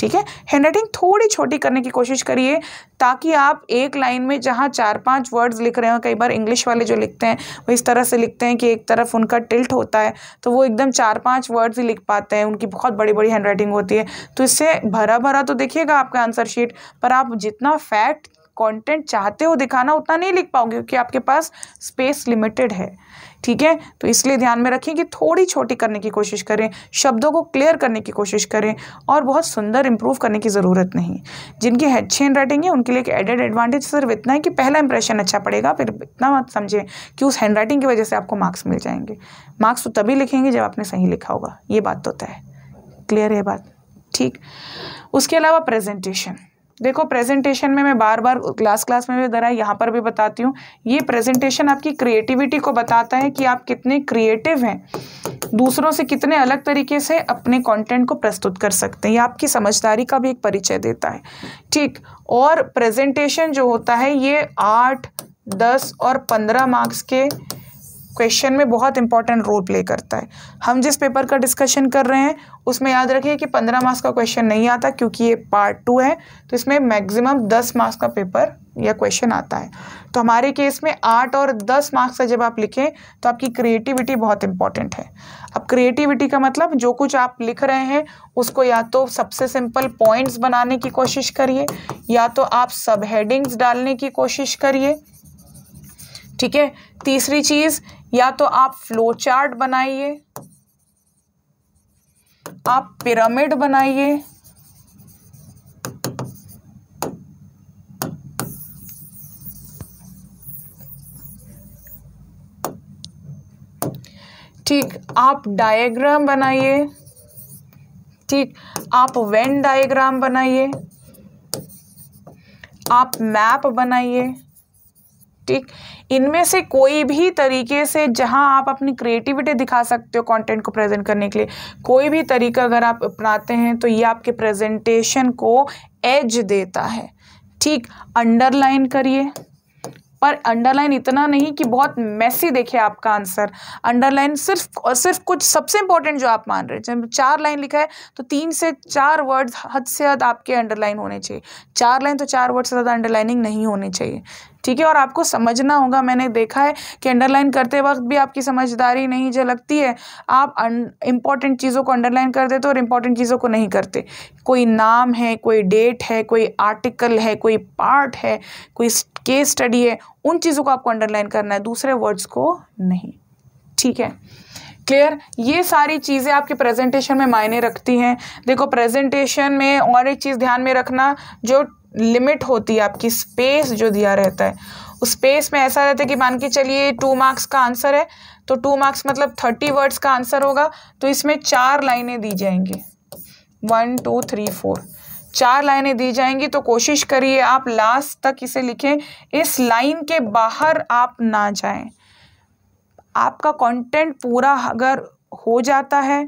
[SPEAKER 1] ठीक है हैंड राइटिंग थोड़ी छोटी करने की कोशिश करिए ताकि आप एक लाइन में जहाँ चार पांच वर्ड्स लिख रहे हो कई बार इंग्लिश वाले जो लिखते हैं वो इस तरह से लिखते हैं कि एक तरफ उनका टिल्ट होता है तो वो एकदम चार पांच वर्ड्स ही लिख पाते हैं उनकी बहुत बड़ी बड़ी हैंड राइटिंग होती है तो इससे भरा भरा तो देखिएगा आपका आंसर शीट पर आप जितना फैक्ट कॉन्टेंट चाहते हो दिखाना उतना नहीं लिख पाओगे क्योंकि आपके पास स्पेस लिमिटेड है ठीक है तो इसलिए ध्यान में रखें कि थोड़ी छोटी करने की कोशिश करें शब्दों को क्लियर करने की कोशिश करें और बहुत सुंदर इंप्रूव करने की ज़रूरत नहीं जिनकी अच्छी हैंड राइटिंग है उनके लिए एक एडेड एडवांटेज सिर्फ इतना है कि पहला इंप्रेशन अच्छा पड़ेगा फिर इतना मत समझें कि उस हैंड राइटिंग की वजह से आपको मार्क्स मिल जाएंगे मार्क्स तो तभी लिखेंगे जब आपने सही लिखा होगा ये बात तो तय क्लियर है बात ठीक उसके अलावा प्रेजेंटेशन देखो प्रेजेंटेशन में मैं बार बार क्लास क्लास में भी जरा यहाँ पर भी बताती हूँ ये प्रेजेंटेशन आपकी क्रिएटिविटी को बताता है कि आप कितने क्रिएटिव हैं दूसरों से कितने अलग तरीके से अपने कंटेंट को प्रस्तुत कर सकते हैं ये आपकी समझदारी का भी एक परिचय देता है ठीक और प्रेजेंटेशन जो होता है ये आठ दस और पंद्रह मार्क्स के क्वेश्चन में बहुत इंपॉर्टेंट रोल प्ले करता है हम जिस पेपर का डिस्कशन कर रहे हैं उसमें याद रखिए कि पंद्रह मार्क्स का क्वेश्चन नहीं आता क्योंकि ये पार्ट टू है तो इसमें मैक्सिमम दस मार्क्स का पेपर या क्वेश्चन आता है तो हमारे केस में आठ और दस मार्क्स का जब आप लिखें तो आपकी क्रिएटिविटी बहुत इंपॉर्टेंट है अब क्रिएटिविटी का मतलब जो कुछ आप लिख रहे हैं उसको या तो सबसे सिंपल पॉइंट्स बनाने की कोशिश करिए या तो आप सब हेडिंग्स डालने की कोशिश करिए ठीक है तीसरी चीज़ या तो आप फ्लो चार्ट बनाइए आप पिरामिड बनाइए ठीक आप डायग्राम बनाइए ठीक आप वेन डायग्राम बनाइए आप मैप बनाइए प्लास्टिक इनमें से कोई भी तरीके से जहां आप अपनी क्रिएटिविटी दिखा सकते हो कंटेंट को प्रेजेंट करने के लिए कोई भी तरीका अगर आप अपनाते हैं तो ये आपके प्रेजेंटेशन को एज देता है ठीक अंडरलाइन करिए पर अंडरलाइन इतना नहीं कि बहुत मैसी देखे आपका आंसर अंडरलाइन सिर्फ और सिर्फ कुछ सबसे इंपॉर्टेंट जो आप मान रहे हैं जब चार लाइन लिखा है तो तीन से चार वर्ड हद से हद आपके अंडरलाइन होने चाहिए चार लाइन तो चार वर्ड से ज़्यादा अंडरलाइनिंग नहीं होनी चाहिए ठीक है और आपको समझना होगा मैंने देखा है कि अंडरलाइन करते वक्त भी आपकी समझदारी नहीं झलकती है आप इंपॉर्टेंट चीज़ों को अंडरलाइन कर देते और इंपॉर्टेंट चीज़ों को नहीं करते कोई नाम है कोई डेट है कोई आर्टिकल है कोई पार्ट है कोई केस स्टडी है उन चीज़ों को आपको अंडरलाइन करना है दूसरे वर्ड्स को नहीं ठीक है क्लियर ये सारी चीज़ें आपके प्रेजेंटेशन में मायने रखती हैं देखो प्रेजेंटेशन में और एक चीज़ ध्यान में रखना जो लिमिट होती है आपकी स्पेस जो दिया रहता है उस स्पेस में ऐसा रहता है कि मान के चलिए टू मार्क्स का आंसर है तो टू मार्क्स मतलब थर्टी वर्ड्स का आंसर होगा तो इसमें चार लाइनें दी जाएंगी वन टू थ्री फोर चार लाइनें दी जाएंगी तो कोशिश करिए आप लास्ट तक इसे लिखें इस लाइन के बाहर आप ना जाएं आपका कंटेंट पूरा अगर हो जाता है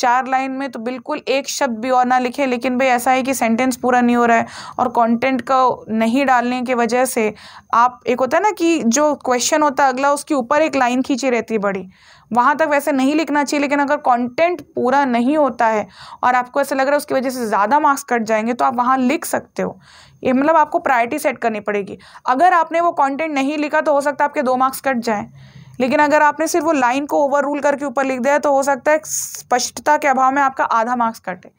[SPEAKER 1] चार लाइन में तो बिल्कुल एक शब्द भी और ना लिखे लेकिन भाई ऐसा है कि सेंटेंस पूरा नहीं हो रहा है और कंटेंट को नहीं डालने की वजह से आप एक होता है ना कि जो क्वेश्चन होता है अगला उसके ऊपर एक लाइन खींची रहती है बड़ी वहाँ तक वैसे नहीं लिखना चाहिए लेकिन अगर कंटेंट पूरा नहीं होता है और आपको ऐसा लग रहा है उसकी वजह से ज़्यादा मार्क्स कट जाएंगे तो आप वहाँ लिख सकते हो ये मतलब आपको प्रायोरिटी सेट करनी पड़ेगी अगर आपने वो कंटेंट नहीं लिखा तो हो सकता है आपके दो मार्क्स कट जाएँ लेकिन अगर आपने सिर्फ वो लाइन को ओवर रूल करके ऊपर लिख दिया तो हो सकता है स्पष्टता के अभाव में आपका आधा मार्क्स कटे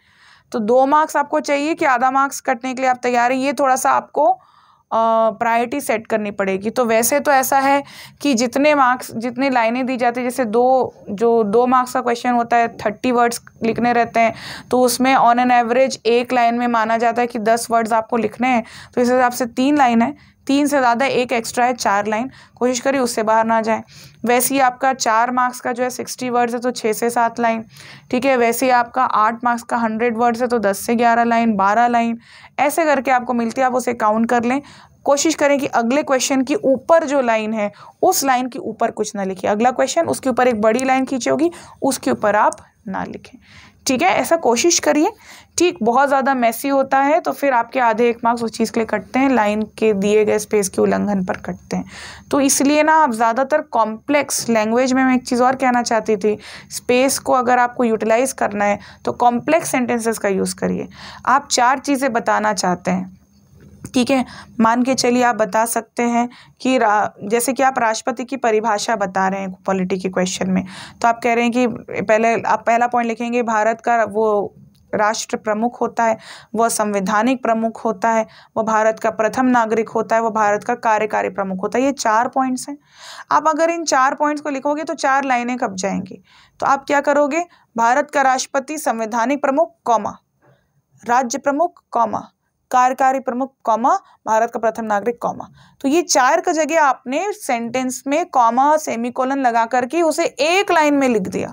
[SPEAKER 1] तो दो मार्क्स आपको चाहिए कि आधा मार्क्स कटने के लिए आप तैयार हैं ये थोड़ा सा आपको प्रायोरिटी सेट करनी पड़ेगी तो वैसे तो ऐसा है कि जितने मार्क्स जितने लाइनें दी जाती जैसे दो जो दो मार्क्स का क्वेश्चन होता है थर्टी वर्ड्स लिखने रहते हैं तो उसमें ऑन एन एवरेज एक लाइन में माना जाता है कि दस वर्ड्स आपको लिखने हैं तो इस हिसाब से तीन लाइन है तीन से ज़्यादा एक एक्स्ट्रा है चार लाइन कोशिश करिए उससे बाहर ना जाए वैसे ही आपका चार मार्क्स का जो है सिक्सटी वर्ड्स है तो छः से सात लाइन ठीक है वैसे ही आपका आठ मार्क्स का हंड्रेड वर्ड्स है तो दस से ग्यारह लाइन बारह लाइन ऐसे करके आपको मिलती है आप उसे काउंट कर लें कोशिश करें कि अगले क्वेश्चन की ऊपर जो लाइन है उस लाइन के ऊपर कुछ ना लिखिए अगला क्वेश्चन उसके ऊपर एक बड़ी लाइन खींची होगी उसके ऊपर आप ना लिखें ठीक है ऐसा कोशिश करिए ठीक बहुत ज़्यादा मैसी होता है तो फिर आपके आधे एक मार्क्स उस चीज़ के लिए कटते हैं लाइन के दिए गए स्पेस के उल्लंघन पर कटते हैं तो इसलिए ना आप ज़्यादातर कॉम्प्लेक्स लैंग्वेज में मैं एक चीज़ और कहना चाहती थी स्पेस को अगर आपको यूटिलाइज़ करना है तो कॉम्प्लेक्स सेंटेंसेस का यूज़ करिए आप चार चीज़ें बताना चाहते हैं ठीक है मान के चलिए आप बता सकते हैं कि जैसे कि आप राष्ट्रपति की परिभाषा बता रहे हैं पॉलिटी के क्वेश्चन में तो आप कह रहे हैं कि पहले आप पहला पॉइंट लिखेंगे भारत का वो राष्ट्र प्रमुख होता है वह संवैधानिक प्रमुख होता है वह भारत का प्रथम नागरिक होता है वह भारत का कार्यकारी प्रमुख होता है ये चार पॉइंट्स हैं आप अगर इन चार पॉइंट्स को लिखोगे तो चार लाइनें कब जाएंगी तो आप क्या करोगे भारत का राष्ट्रपति संवैधानिक प्रमुख कौमा राज्य प्रमुख कौमा कार्यकारी प्रमुख कॉमा भारत का प्रथम नागरिक कॉमा तो ये चार का जगह आपने सेंटेंस में कॉमा सेमीकोलन लगा करके उसे एक लाइन में लिख दिया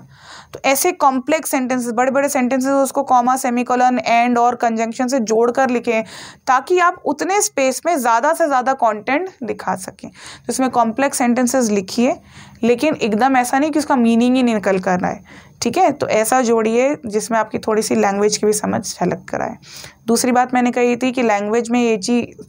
[SPEAKER 1] तो ऐसे कॉम्प्लेक्स सेंटेंसेस बड़े बड़े सेंटेंसेस उसको कॉमा सेमीकोलन एंड और कंजंक्शन से जोड़कर लिखें ताकि आप उतने स्पेस में ज़्यादा से ज़्यादा कॉन्टेंट दिखा सकें तो इसमें कॉम्प्लेक्स सेंटेंसेज लिखिए लेकिन एकदम ऐसा नहीं कि उसका मीनिंग ही निकल कर रहा है ठीक है तो ऐसा जोड़िए जिसमें आपकी थोड़ी सी लैंग्वेज की भी समझ झलक कराए दूसरी बात मैंने कही थी कि लैंग्वेज में ये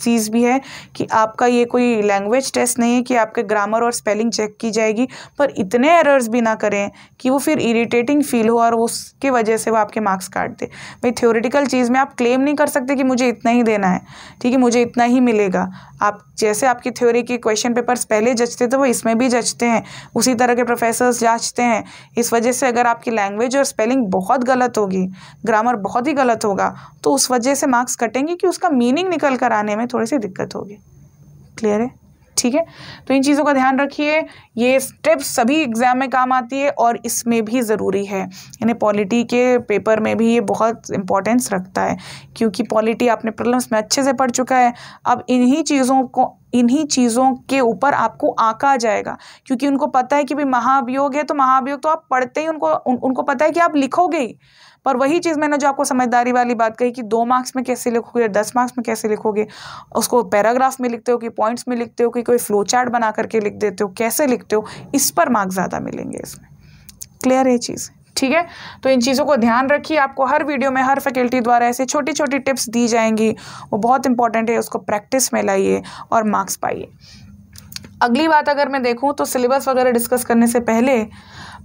[SPEAKER 1] चीज़ भी है कि आपका ये कोई लैंग्वेज टेस्ट नहीं है कि आपके ग्रामर और स्पेलिंग चेक की जाएगी पर इतने एरर्स भी ना करें कि वो फिर इरीटेटिंग फील हो और उसके वजह से वो आपके मार्क्स काट दे भाई थ्योरेटिकल चीज़ में आप क्लेम नहीं कर सकते कि मुझे इतना ही देना है ठीक है मुझे इतना ही मिलेगा आप जैसे आपकी थ्योरी के क्वेश्चन पेपर्स पहले जचते थे वो इसमें भी जचते हैं उसी तरह के प्रोफेसर्स जाँचते हैं इस वजह से अगर आपकी लैंग्वेज और स्पेलिंग बहुत गलत होगी ग्रामर बहुत ही गलत होगा तो उस वजह वजह से मार्क्स कटेंगे कि उसका मीनिंग निकल कर आने में थोड़ी सी दिक्कत होगी क्लियर है ठीक है तो इन चीज़ों का ध्यान रखिए ये स्टेप्स सभी एग्जाम में काम आती है और इसमें भी ज़रूरी है यानी पॉलिटी के पेपर में भी ये बहुत इंपॉर्टेंस रखता है क्योंकि पॉलिटी आपने प्रॉब्लम्स में अच्छे से पढ़ चुका है अब इन्हीं चीज़ों को इन्हीं चीज़ों के ऊपर आपको आका जाएगा क्योंकि उनको पता है कि भाई महाभियोग है तो महाभियोग तो आप पढ़ते ही उनको उन, उनको पता है कि आप लिखोगे ही पर वही चीज़ मैंने जो आपको समझदारी वाली बात कही कि दो मार्क्स में कैसे लिखोगे दस मार्क्स में कैसे लिखोगे उसको पैराग्राफ में लिखते हो कि पॉइंट्स में लिखते हो कि कोई फ्लो चार्ट बना करके लिख देते हो कैसे लिखते हो इस पर मार्क्स ज़्यादा मिलेंगे इसमें क्लियर है चीज़ ठीक है तो इन चीज़ों को ध्यान रखिए आपको हर वीडियो में हर फैकल्टी द्वारा ऐसे छोटी छोटी टिप्स दी जाएंगी वो बहुत इंपॉर्टेंट है उसको प्रैक्टिस में लाइए और मार्क्स पाइए अगली बात अगर मैं देखूँ तो सिलेबस वगैरह डिस्कस करने से पहले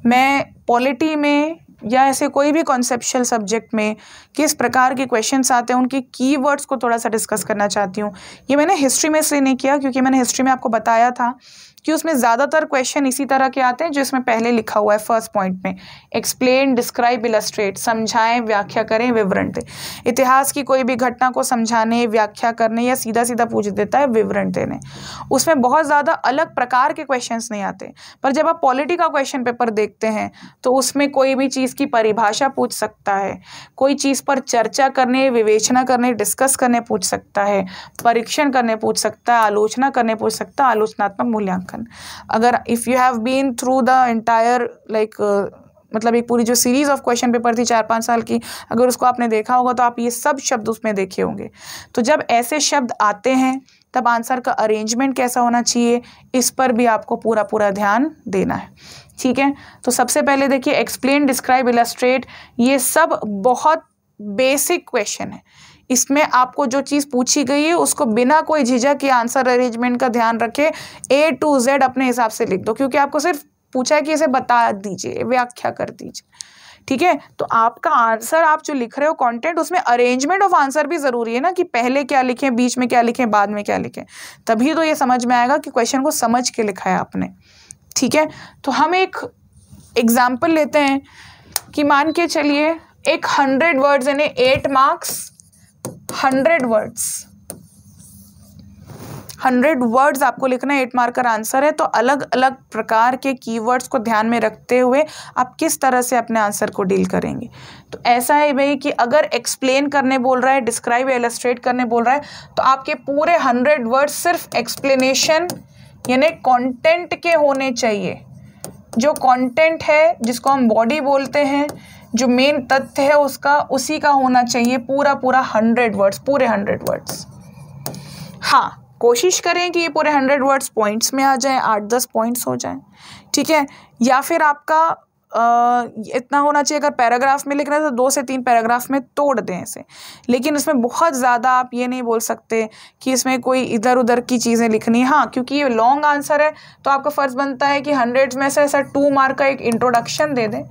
[SPEAKER 1] मैं पॉलिटी में या ऐसे कोई भी कॉन्सेप्शल सब्जेक्ट में किस प्रकार के क्वेश्चंस आते हैं उनके कीवर्ड्स को थोड़ा सा डिस्कस करना चाहती हूँ ये मैंने हिस्ट्री में इसलिए नहीं किया क्योंकि मैंने हिस्ट्री में आपको बताया था कि उसमें ज़्यादातर क्वेश्चन इसी तरह के आते हैं जो इसमें पहले लिखा हुआ है फर्स्ट पॉइंट में एक्सप्लेन डिस्क्राइब इलस्ट्रेट समझाएं व्याख्या करें विवरण दें इतिहास की कोई भी घटना को समझाने व्याख्या करने या सीधा सीधा पूछ देता है विवरण देने उसमें बहुत ज़्यादा अलग प्रकार के क्वेश्चन नहीं आते पर जब आप पॉलिटी का क्वेश्चन पेपर देखते हैं तो उसमें कोई भी चीज़ की परिभाषा पूछ सकता है कोई चीज़ पर चर्चा करने विवेचना करने डिस्कस करने पूछ सकता है परीक्षण करने पूछ सकता है आलोचना करने पूछ सकता है आलोचनात्मक मूल्यांकन लेखन अगर if you have been through the entire like मतलब एक पूरी जो सीरीज़ ऑफ क्वेश्चन पेपर थी चार पाँच साल की अगर उसको आपने देखा होगा तो आप ये सब शब्द उसमें देखे होंगे तो जब ऐसे शब्द आते हैं तब आंसर का अरेंजमेंट कैसा होना चाहिए इस पर भी आपको पूरा पूरा ध्यान देना है ठीक है तो सबसे पहले देखिए एक्सप्लेन डिस्क्राइब इलास्ट्रेट ये सब बहुत बेसिक क्वेश्चन है इसमें आपको जो चीज़ पूछी गई है उसको बिना कोई झिझक या आंसर अरेंजमेंट का ध्यान रखे ए टू जेड अपने हिसाब से लिख दो क्योंकि आपको सिर्फ पूछा है कि इसे बता दीजिए व्याख्या कर दीजिए ठीक है तो आपका आंसर आप जो लिख रहे हो कंटेंट उसमें अरेंजमेंट ऑफ आंसर भी ज़रूरी है ना कि पहले क्या लिखें बीच में क्या लिखें बाद में क्या लिखें तभी तो ये समझ में आएगा कि क्वेश्चन को समझ के लिखा है आपने ठीक है तो हम एक एग्जाम्पल लेते हैं कि मान के चलिए एक हंड्रेड वर्ड्स यानी eight marks hundred words hundred words आपको लिखना है एट मार्कर आंसर है तो अलग अलग प्रकार के कीवर्ड्स को ध्यान में रखते हुए आप किस तरह से अपने आंसर को डील करेंगे तो ऐसा है भाई कि अगर एक्सप्लेन करने बोल रहा है डिस्क्राइब एलस्ट्रेट करने बोल रहा है तो आपके पूरे हंड्रेड वर्ड्स सिर्फ एक्सप्लेनेशन यानी कंटेंट के होने चाहिए जो कंटेंट है जिसको हम बॉडी बोलते हैं जो मेन तथ्य है उसका उसी का होना चाहिए पूरा पूरा हंड्रेड वर्ड्स पूरे हंड्रेड वर्ड्स हाँ कोशिश करें कि ये पूरे हंड्रेड वर्ड्स पॉइंट्स में आ जाएं आठ दस पॉइंट्स हो जाएं ठीक है या फिर आपका आ, इतना होना चाहिए अगर पैराग्राफ में लिख रहे हैं तो दो से तीन पैराग्राफ में तोड़ दें इसे लेकिन इसमें बहुत ज़्यादा आप ये नहीं बोल सकते कि इसमें कोई इधर उधर की चीज़ें लिखनी हाँ क्योंकि ये लॉन्ग आंसर है तो आपका फ़र्ज़ बनता है कि हंड्रेड्स में से ऐसा टू मार्क का एक इंट्रोडक्शन दे दें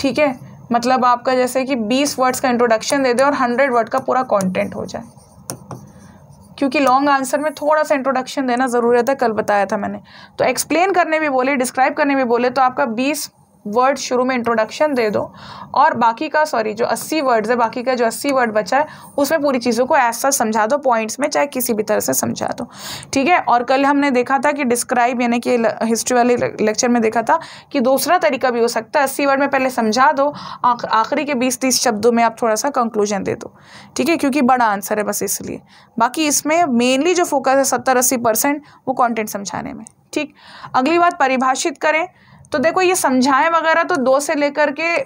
[SPEAKER 1] ठीक है मतलब आपका जैसे कि बीस वर्ड्स का इंट्रोडक्शन दे दे और हंड्रेड वर्ड का पूरा कॉन्टेंट हो जाए क्योंकि लॉन्ग आंसर में थोड़ा सा इंट्रोडक्शन देना ज़रूरी रहता है कल बताया था मैंने तो एक्सप्लेन करने भी बोले डिस्क्राइब करने भी बोले तो आपका बीस वर्ड शुरू में इंट्रोडक्शन दे दो और बाकी का सॉरी जो अस्सी वर्ड्स है बाकी का जो अस्सी वर्ड बचा है उसमें पूरी चीज़ों को ऐसा समझा दो पॉइंट्स में चाहे किसी भी तरह से समझा दो ठीक है और कल हमने देखा था कि डिस्क्राइब यानी कि हिस्ट्री वाले लेक्चर में देखा था कि दूसरा तरीका भी हो सकता है अस्सी वर्ड में पहले समझा दो आखिरी के बीस तीस शब्दों में आप थोड़ा सा कंक्लूजन दे दो ठीक है क्योंकि बड़ा आंसर है बस इसलिए बाकी इसमें मेनली जो फोकस है सत्तर अस्सी परसेंट वो कॉन्टेंट समझाने में ठीक अगली बात परिभाषित करें तो देखो ये समझाएं वगैरह तो दो से लेकर के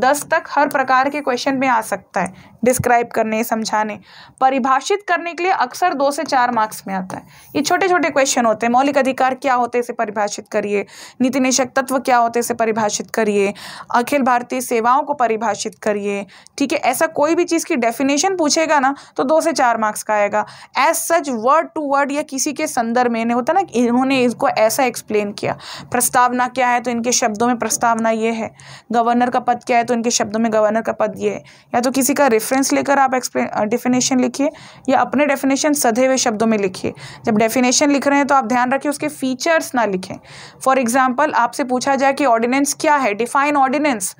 [SPEAKER 1] दस तक हर प्रकार के क्वेश्चन में आ सकता है डिस्क्राइब करने समझाने परिभाषित करने के लिए अक्सर दो से चार मार्क्स में आता है ये छोटे छोटे क्वेश्चन होते हैं मौलिक अधिकार क्या होते इसे परिभाषित करिए नीति निषेक तत्व क्या होते इसे परिभाषित करिए अखिल भारतीय सेवाओं को परिभाषित करिए ठीक है ऐसा कोई भी चीज़ की डेफिनेशन पूछेगा ना तो दो से चार मार्क्स का आएगा as such word to word या किसी के संदर्भ में होता ना इन्होंने इसको ऐसा एक्सप्लेन किया प्रस्तावना क्या है तो इनके शब्दों में प्रस्तावना ये है गवर्नर का पद क्या है तो इनके शब्दों में गवर्नर का पद ये है या तो किसी का रेफरेंस लेकर आप एक्सप्लेन डेफिनेशन लिखिए या अपने डेफिनेशन सधे हुए शब्दों में लिखिए जब डेफिनेशन लिख रहे हैं तो आप ध्यान रखिए उसके फीचर्स ना लिखें फॉर एग्जाम्पल आपसे पूछा जाए कि ऑर्डिनेंस क्या है डिफाइन ऑर्डिनेंस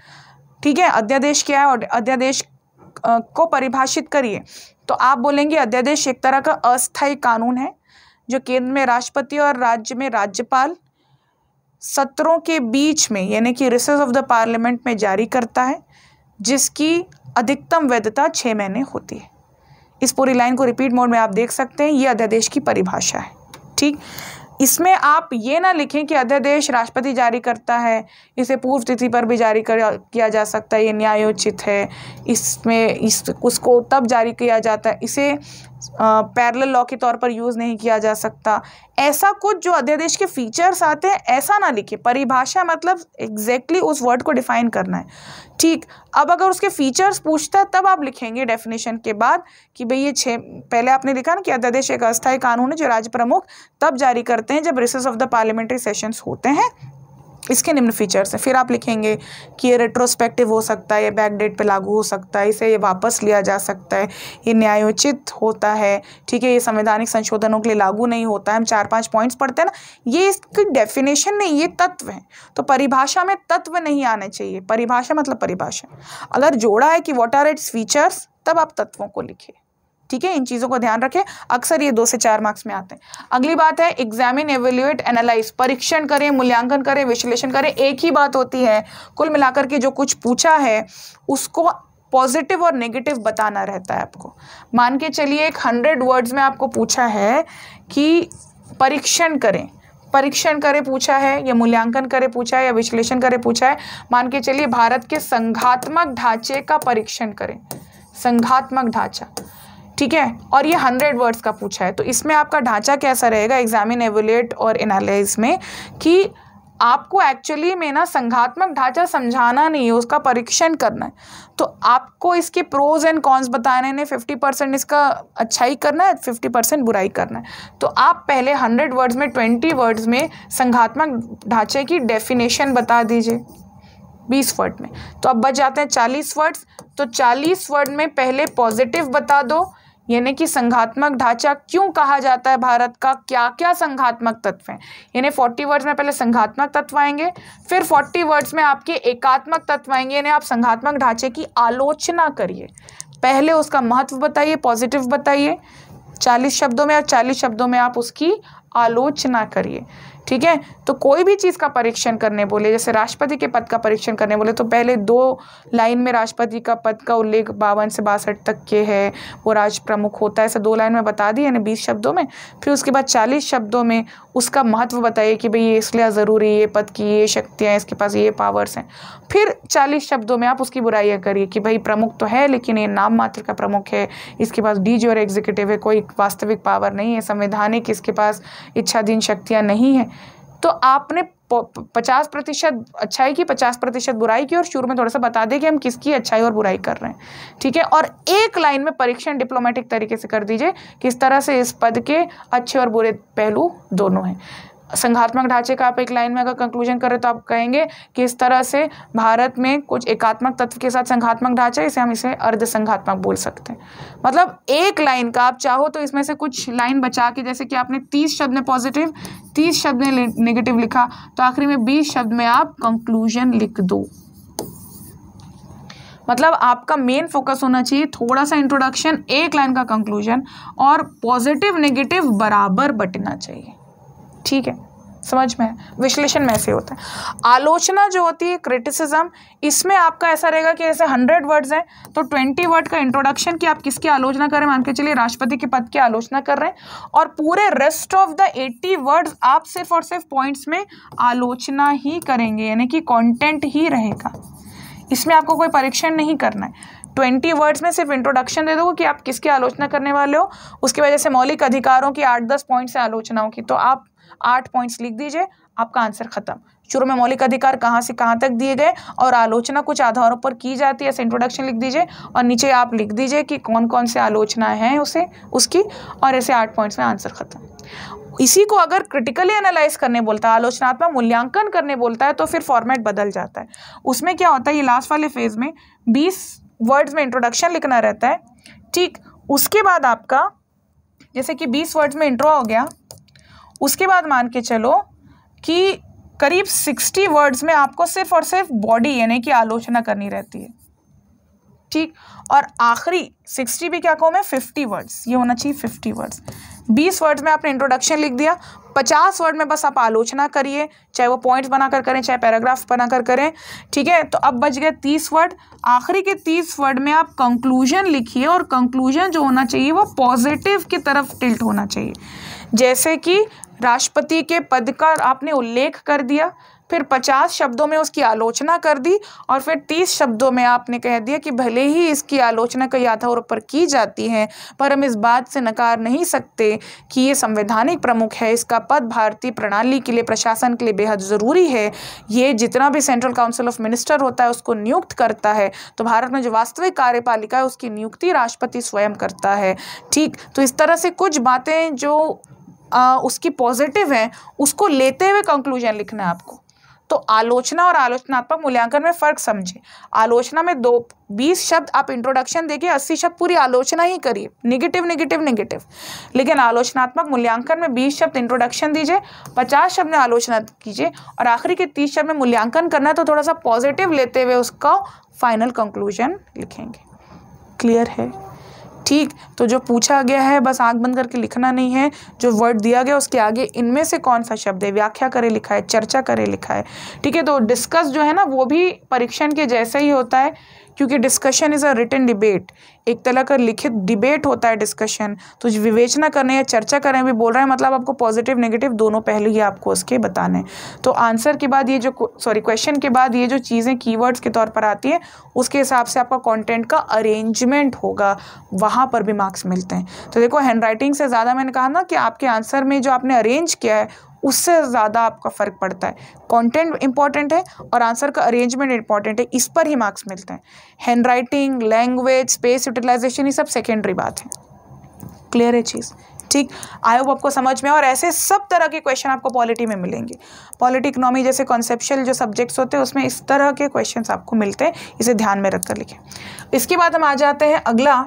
[SPEAKER 1] ठीक है अध्यादेश क्या है अध्यादेश को परिभाषित करिए तो आप बोलेंगे अध्यादेश एक तरह का अस्थायी कानून है जो केंद्र में राष्ट्रपति और राज्य में राज्यपाल सत्रों के बीच में यानी कि रिसेस ऑफ द पार्लियामेंट में जारी करता है जिसकी अधिकतम वैधता छः महीने होती है इस पूरी लाइन को रिपीट मोड में आप देख सकते हैं ये अध्यादेश की परिभाषा है ठीक इसमें आप ये ना लिखें कि अध्यादेश राष्ट्रपति जारी करता है इसे पूर्व तिथि पर भी जारी कर किया जा सकता है ये न्यायोचित है इसमें इस उसको तब जारी किया जाता है इसे पैरल लॉ के तौर पर यूज़ नहीं किया जा सकता ऐसा कुछ जो अध्यादेश के फीचर्स आते हैं ऐसा ना लिखे परिभाषा मतलब एग्जैक्टली exactly उस वर्ड को डिफाइन करना है ठीक अब अगर उसके फीचर्स पूछता है तब आप लिखेंगे डेफिनेशन के बाद कि भाई ये छः पहले आपने लिखा ना कि अध्यादेश एक अस्थायी कानून है जो राज्य प्रमुख तब जारी करते हैं जब recess of the parliamentary sessions होते हैं इसके निम्न फीचर्स हैं फिर आप लिखेंगे कि ये रेट्रोस्पेक्टिव हो सकता है ये बैकडेट पे लागू हो सकता है इसे ये वापस लिया जा सकता है ये न्यायोचित होता है ठीक है ये संवैधानिक संशोधनों के लिए लागू नहीं होता है हम चार पाँच पॉइंट्स पढ़ते हैं ना ये इसकी डेफिनेशन नहीं ये तत्व है तो परिभाषा में तत्व नहीं आने चाहिए परिभाषा मतलब परिभाषा अगर जोड़ा है कि वॉट आर इट्स फीचर्स तब आप तत्वों को लिखिए ठीक है इन चीज़ों को ध्यान रखें अक्सर ये दो से चार मार्क्स में आते हैं अगली बात है एग्जामिन एवेल्युएट एनालाइज परीक्षण करें मूल्यांकन करें विश्लेषण करें एक ही बात होती है कुल मिलाकर के जो कुछ पूछा है उसको पॉजिटिव और नेगेटिव बताना रहता है आपको मान के चलिए एक हंड्रेड वर्ड्स में आपको पूछा है कि परीक्षण करें परीक्षण करें पूछा है या मूल्यांकन करें पूछा है या विश्लेषण करें पूछा है मान के चलिए भारत के संघात्मक ढांचे का परीक्षण करें संघात्मक ढांचा ठीक है और ये हंड्रेड वर्ड्स का पूछा है तो इसमें आपका ढांचा कैसा रहेगा एग्जामिन एवोलेट और एनालिस में कि आपको एक्चुअली में ना संघात्मक ढांचा समझाना नहीं है उसका परीक्षण करना है तो आपको इसके प्रोज एंड कॉन्स बताने ने फिफ्टी परसेंट इसका अच्छाई करना है फिफ्टी परसेंट बुराई करना है तो आप पहले हंड्रेड वर्ड्स में ट्वेंटी वर्ड्स में संघात्मक ढांचे की डेफिनेशन बता दीजिए बीस वर्ड में तो अब बच जाते हैं चालीस वर्ड्स तो चालीस वर्ड में पहले पॉजिटिव बता दो यानी कि संघात्मक ढांचा क्यों कहा जाता है भारत का क्या क्या संघात्मक तत्व हैं यानी फोर्टी वर्ड्स में पहले संघात्मक तत्व आएंगे फिर फोर्टी वर्ड्स में आपके एकात्मक तत्व आएंगे यानी आप संघात्मक ढांचे की आलोचना करिए पहले उसका महत्व बताइए पॉजिटिव बताइए चालीस शब्दों में और चालीस शब्दों में आप उसकी आलोचना करिए ठीक है तो कोई भी चीज़ का परीक्षण करने बोले जैसे राष्ट्रपति के पद का परीक्षण करने बोले तो पहले दो लाइन में राष्ट्रपति का पद का उल्लेख बावन से बासठ तक के है वो राज प्रमुख होता है ऐसा दो लाइन में बता दी यानी बीस शब्दों में फिर उसके बाद चालीस शब्दों में उसका महत्व बताइए कि भाई ये इसलिए ज़रूरी है ये पद की ये शक्तियाँ इसके पास ये पावर्स हैं फिर चालीस शब्दों में आप उसकी बुराइयाँ करिए कि भाई प्रमुख तो है लेकिन ये नाम मात्र का प्रमुख है इसके पास डी और एग्जीक्यूटिव है कोई वास्तविक पावर नहीं है संवैधानिक इसके पास इच्छाधीन शक्तियाँ नहीं है तो आपने पचास प्रतिशत अच्छाई की पचास प्रतिशत बुराई की और शुरू में थोड़ा सा बता दें कि हम किसकी अच्छाई और बुराई कर रहे हैं ठीक है और एक लाइन में परीक्षण डिप्लोमेटिक तरीके से कर दीजिए किस तरह से इस पद के अच्छे और बुरे पहलू दोनों हैं संघात्मक ढांचे का आप एक लाइन में अगर कंक्लूजन करें तो आप कहेंगे कि इस तरह से भारत में कुछ एकात्मक तत्व के साथ संघात्मक ढांचा इसे हम इसे अर्ध संघात्मक बोल सकते हैं मतलब एक लाइन का आप चाहो तो इसमें से कुछ लाइन बचा के जैसे कि आपने तीस शब्द में पॉजिटिव तीस शब्द में नेगेटिव लिखा तो आखिरी में बीस शब्द में आप कंक्लूजन लिख दो मतलब आपका मेन फोकस होना चाहिए थोड़ा सा इंट्रोडक्शन एक लाइन का कंक्लूजन और पॉजिटिव नेगेटिव बराबर बटना चाहिए ठीक है समझ में है विश्लेषण में ऐसे होता है आलोचना जो होती है क्रिटिसिज्म इसमें आपका ऐसा रहेगा कि जैसे हंड्रेड वर्ड्स हैं तो ट्वेंटी वर्ड का इंट्रोडक्शन कि आप किसकी आलोचना कर रहे हैं मान के चलिए राष्ट्रपति के पद की आलोचना कर रहे हैं और पूरे rest of the eighty words आप सिर्फ और सिर्फ पॉइंट्स में आलोचना ही करेंगे यानी कि कॉन्टेंट ही रहेगा इसमें आपको कोई परीक्षण नहीं करना है ट्वेंटी वर्ड्स में सिर्फ इंट्रोडक्शन दे दो कि आप किसकी आलोचना करने वाले हो उसकी वजह से मौलिक अधिकारों की आठ दस पॉइंट्स हैं आलोचनाओं की तो आप आठ पॉइंट्स लिख दीजिए आपका आंसर खत्म शुरू में मौलिक अधिकार कहाँ से कहाँ तक दिए गए और आलोचना कुछ आधारों पर की जाती है ऐसे इंट्रोडक्शन लिख दीजिए और नीचे आप लिख दीजिए कि कौन कौन से आलोचना है उसे उसकी और ऐसे आठ पॉइंट्स में आंसर खत्म इसी को अगर क्रिटिकली एनालाइज करने बोलता है आलोचनात्मक मूल्यांकन करने बोलता है तो फिर फॉर्मेट बदल जाता है उसमें क्या होता है ये लास्ट वाले फेज में बीस वर्ड्स में इंट्रोडक्शन लिखना रहता है ठीक उसके बाद आपका जैसे कि बीस वर्ड्स में इंट्रो हो गया उसके बाद मान के चलो कि करीब सिक्सटी वर्ड्स में आपको सिर्फ और सिर्फ बॉडी यानी कि आलोचना करनी रहती है ठीक और आखिरी सिक्सटी भी क्या कहूँ मैं फिफ्टी वर्ड्स ये होना चाहिए फिफ्टी वर्ड्स बीस वर्ड्स में आपने इंट्रोडक्शन लिख दिया पचास वर्ड में बस आप आलोचना करिए चाहे वो पॉइंट्स बनाकर करें चाहे पैराग्राफ बनाकर करें ठीक है तो अब बच गए तीस वर्ड आखिरी के तीस वर्ड में आप कंक्लूजन लिखिए और कंक्लूजन जो होना चाहिए वो पॉजिटिव की तरफ टिल्ट होना चाहिए जैसे कि राष्ट्रपति के पद का आपने उल्लेख कर दिया फिर पचास शब्दों में उसकी आलोचना कर दी और फिर तीस शब्दों में आपने कह दिया कि भले ही इसकी आलोचना कई आधारों पर की जाती है पर हम इस बात से नकार नहीं सकते कि ये संवैधानिक प्रमुख है इसका पद भारतीय प्रणाली के लिए प्रशासन के लिए बेहद ज़रूरी है ये जितना भी सेंट्रल काउंसिल ऑफ मिनिस्टर होता है उसको नियुक्त करता है तो भारत में जो वास्तविक कार्यपालिका है उसकी नियुक्ति राष्ट्रपति स्वयं करता है ठीक तो इस तरह से कुछ बातें जो आ, उसकी पॉजिटिव है उसको लेते हुए कंक्लूजन लिखना है आपको तो आलोचना और आलोचनात्मक मूल्यांकन में फ़र्क समझे आलोचना में दो बीस शब्द आप इंट्रोडक्शन देखिए अस्सी शब्द पूरी आलोचना ही करिए निगेटिव निगेटिव निगेटिव लेकिन आलोचनात्मक मूल्यांकन में बीस शब्द इंट्रोडक्शन दीजिए पचास शब्द में आलोचना कीजिए और आखिरी के तीस शब्द में मूल्यांकन करना है तो थोड़ा सा पॉजिटिव लेते हुए उसका फाइनल कंक्लूजन लिखेंगे क्लियर है ठीक तो जो पूछा गया है बस आंख बंद करके लिखना नहीं है जो वर्ड दिया गया उसके आगे इनमें से कौन सा शब्द है व्याख्या करे लिखा है चर्चा करे लिखा है ठीक है तो डिस्कस जो है ना वो भी परीक्षण के जैसा ही होता है क्योंकि discussion is a written debate एक तरह का लिखित डिबेट होता है डिस्कशन तो विवेचना करने या चर्चा करने भी बोल रहा है मतलब आपको पॉजिटिव नेगेटिव दोनों पहलू ही आपको उसके बताने तो आंसर के बाद ये जो सॉरी क्वेश्चन के बाद ये जो चीज़ें कीवर्ड्स के तौर पर आती हैं उसके हिसाब से आपका कॉन्टेंट का अरेंजमेंट होगा वहाँ पर भी मार्क्स मिलते हैं तो देखो हैंड से ज़्यादा मैंने कहा ना कि आपके आंसर में जो आपने अरेंज किया है उससे ज़्यादा आपका फ़र्क पड़ता है कंटेंट इंपॉर्टेंट है और आंसर का अरेंजमेंट इंपॉर्टेंट है इस पर ही मार्क्स मिलते हैं hand writing language space utilization ये सब सेकेंडरी बात है क्लियर है चीज़ ठीक आई होप आपको समझ में और ऐसे सब तरह के क्वेश्चन आपको पॉलिटी में मिलेंगे पॉलिटी इकोनॉमी जैसे कॉन्सेप्शल जो सब्जेक्ट्स होते हैं उसमें इस तरह के क्वेश्चन आपको मिलते हैं इसे ध्यान में रखकर लिखें इसके बाद हम आ जाते हैं अगला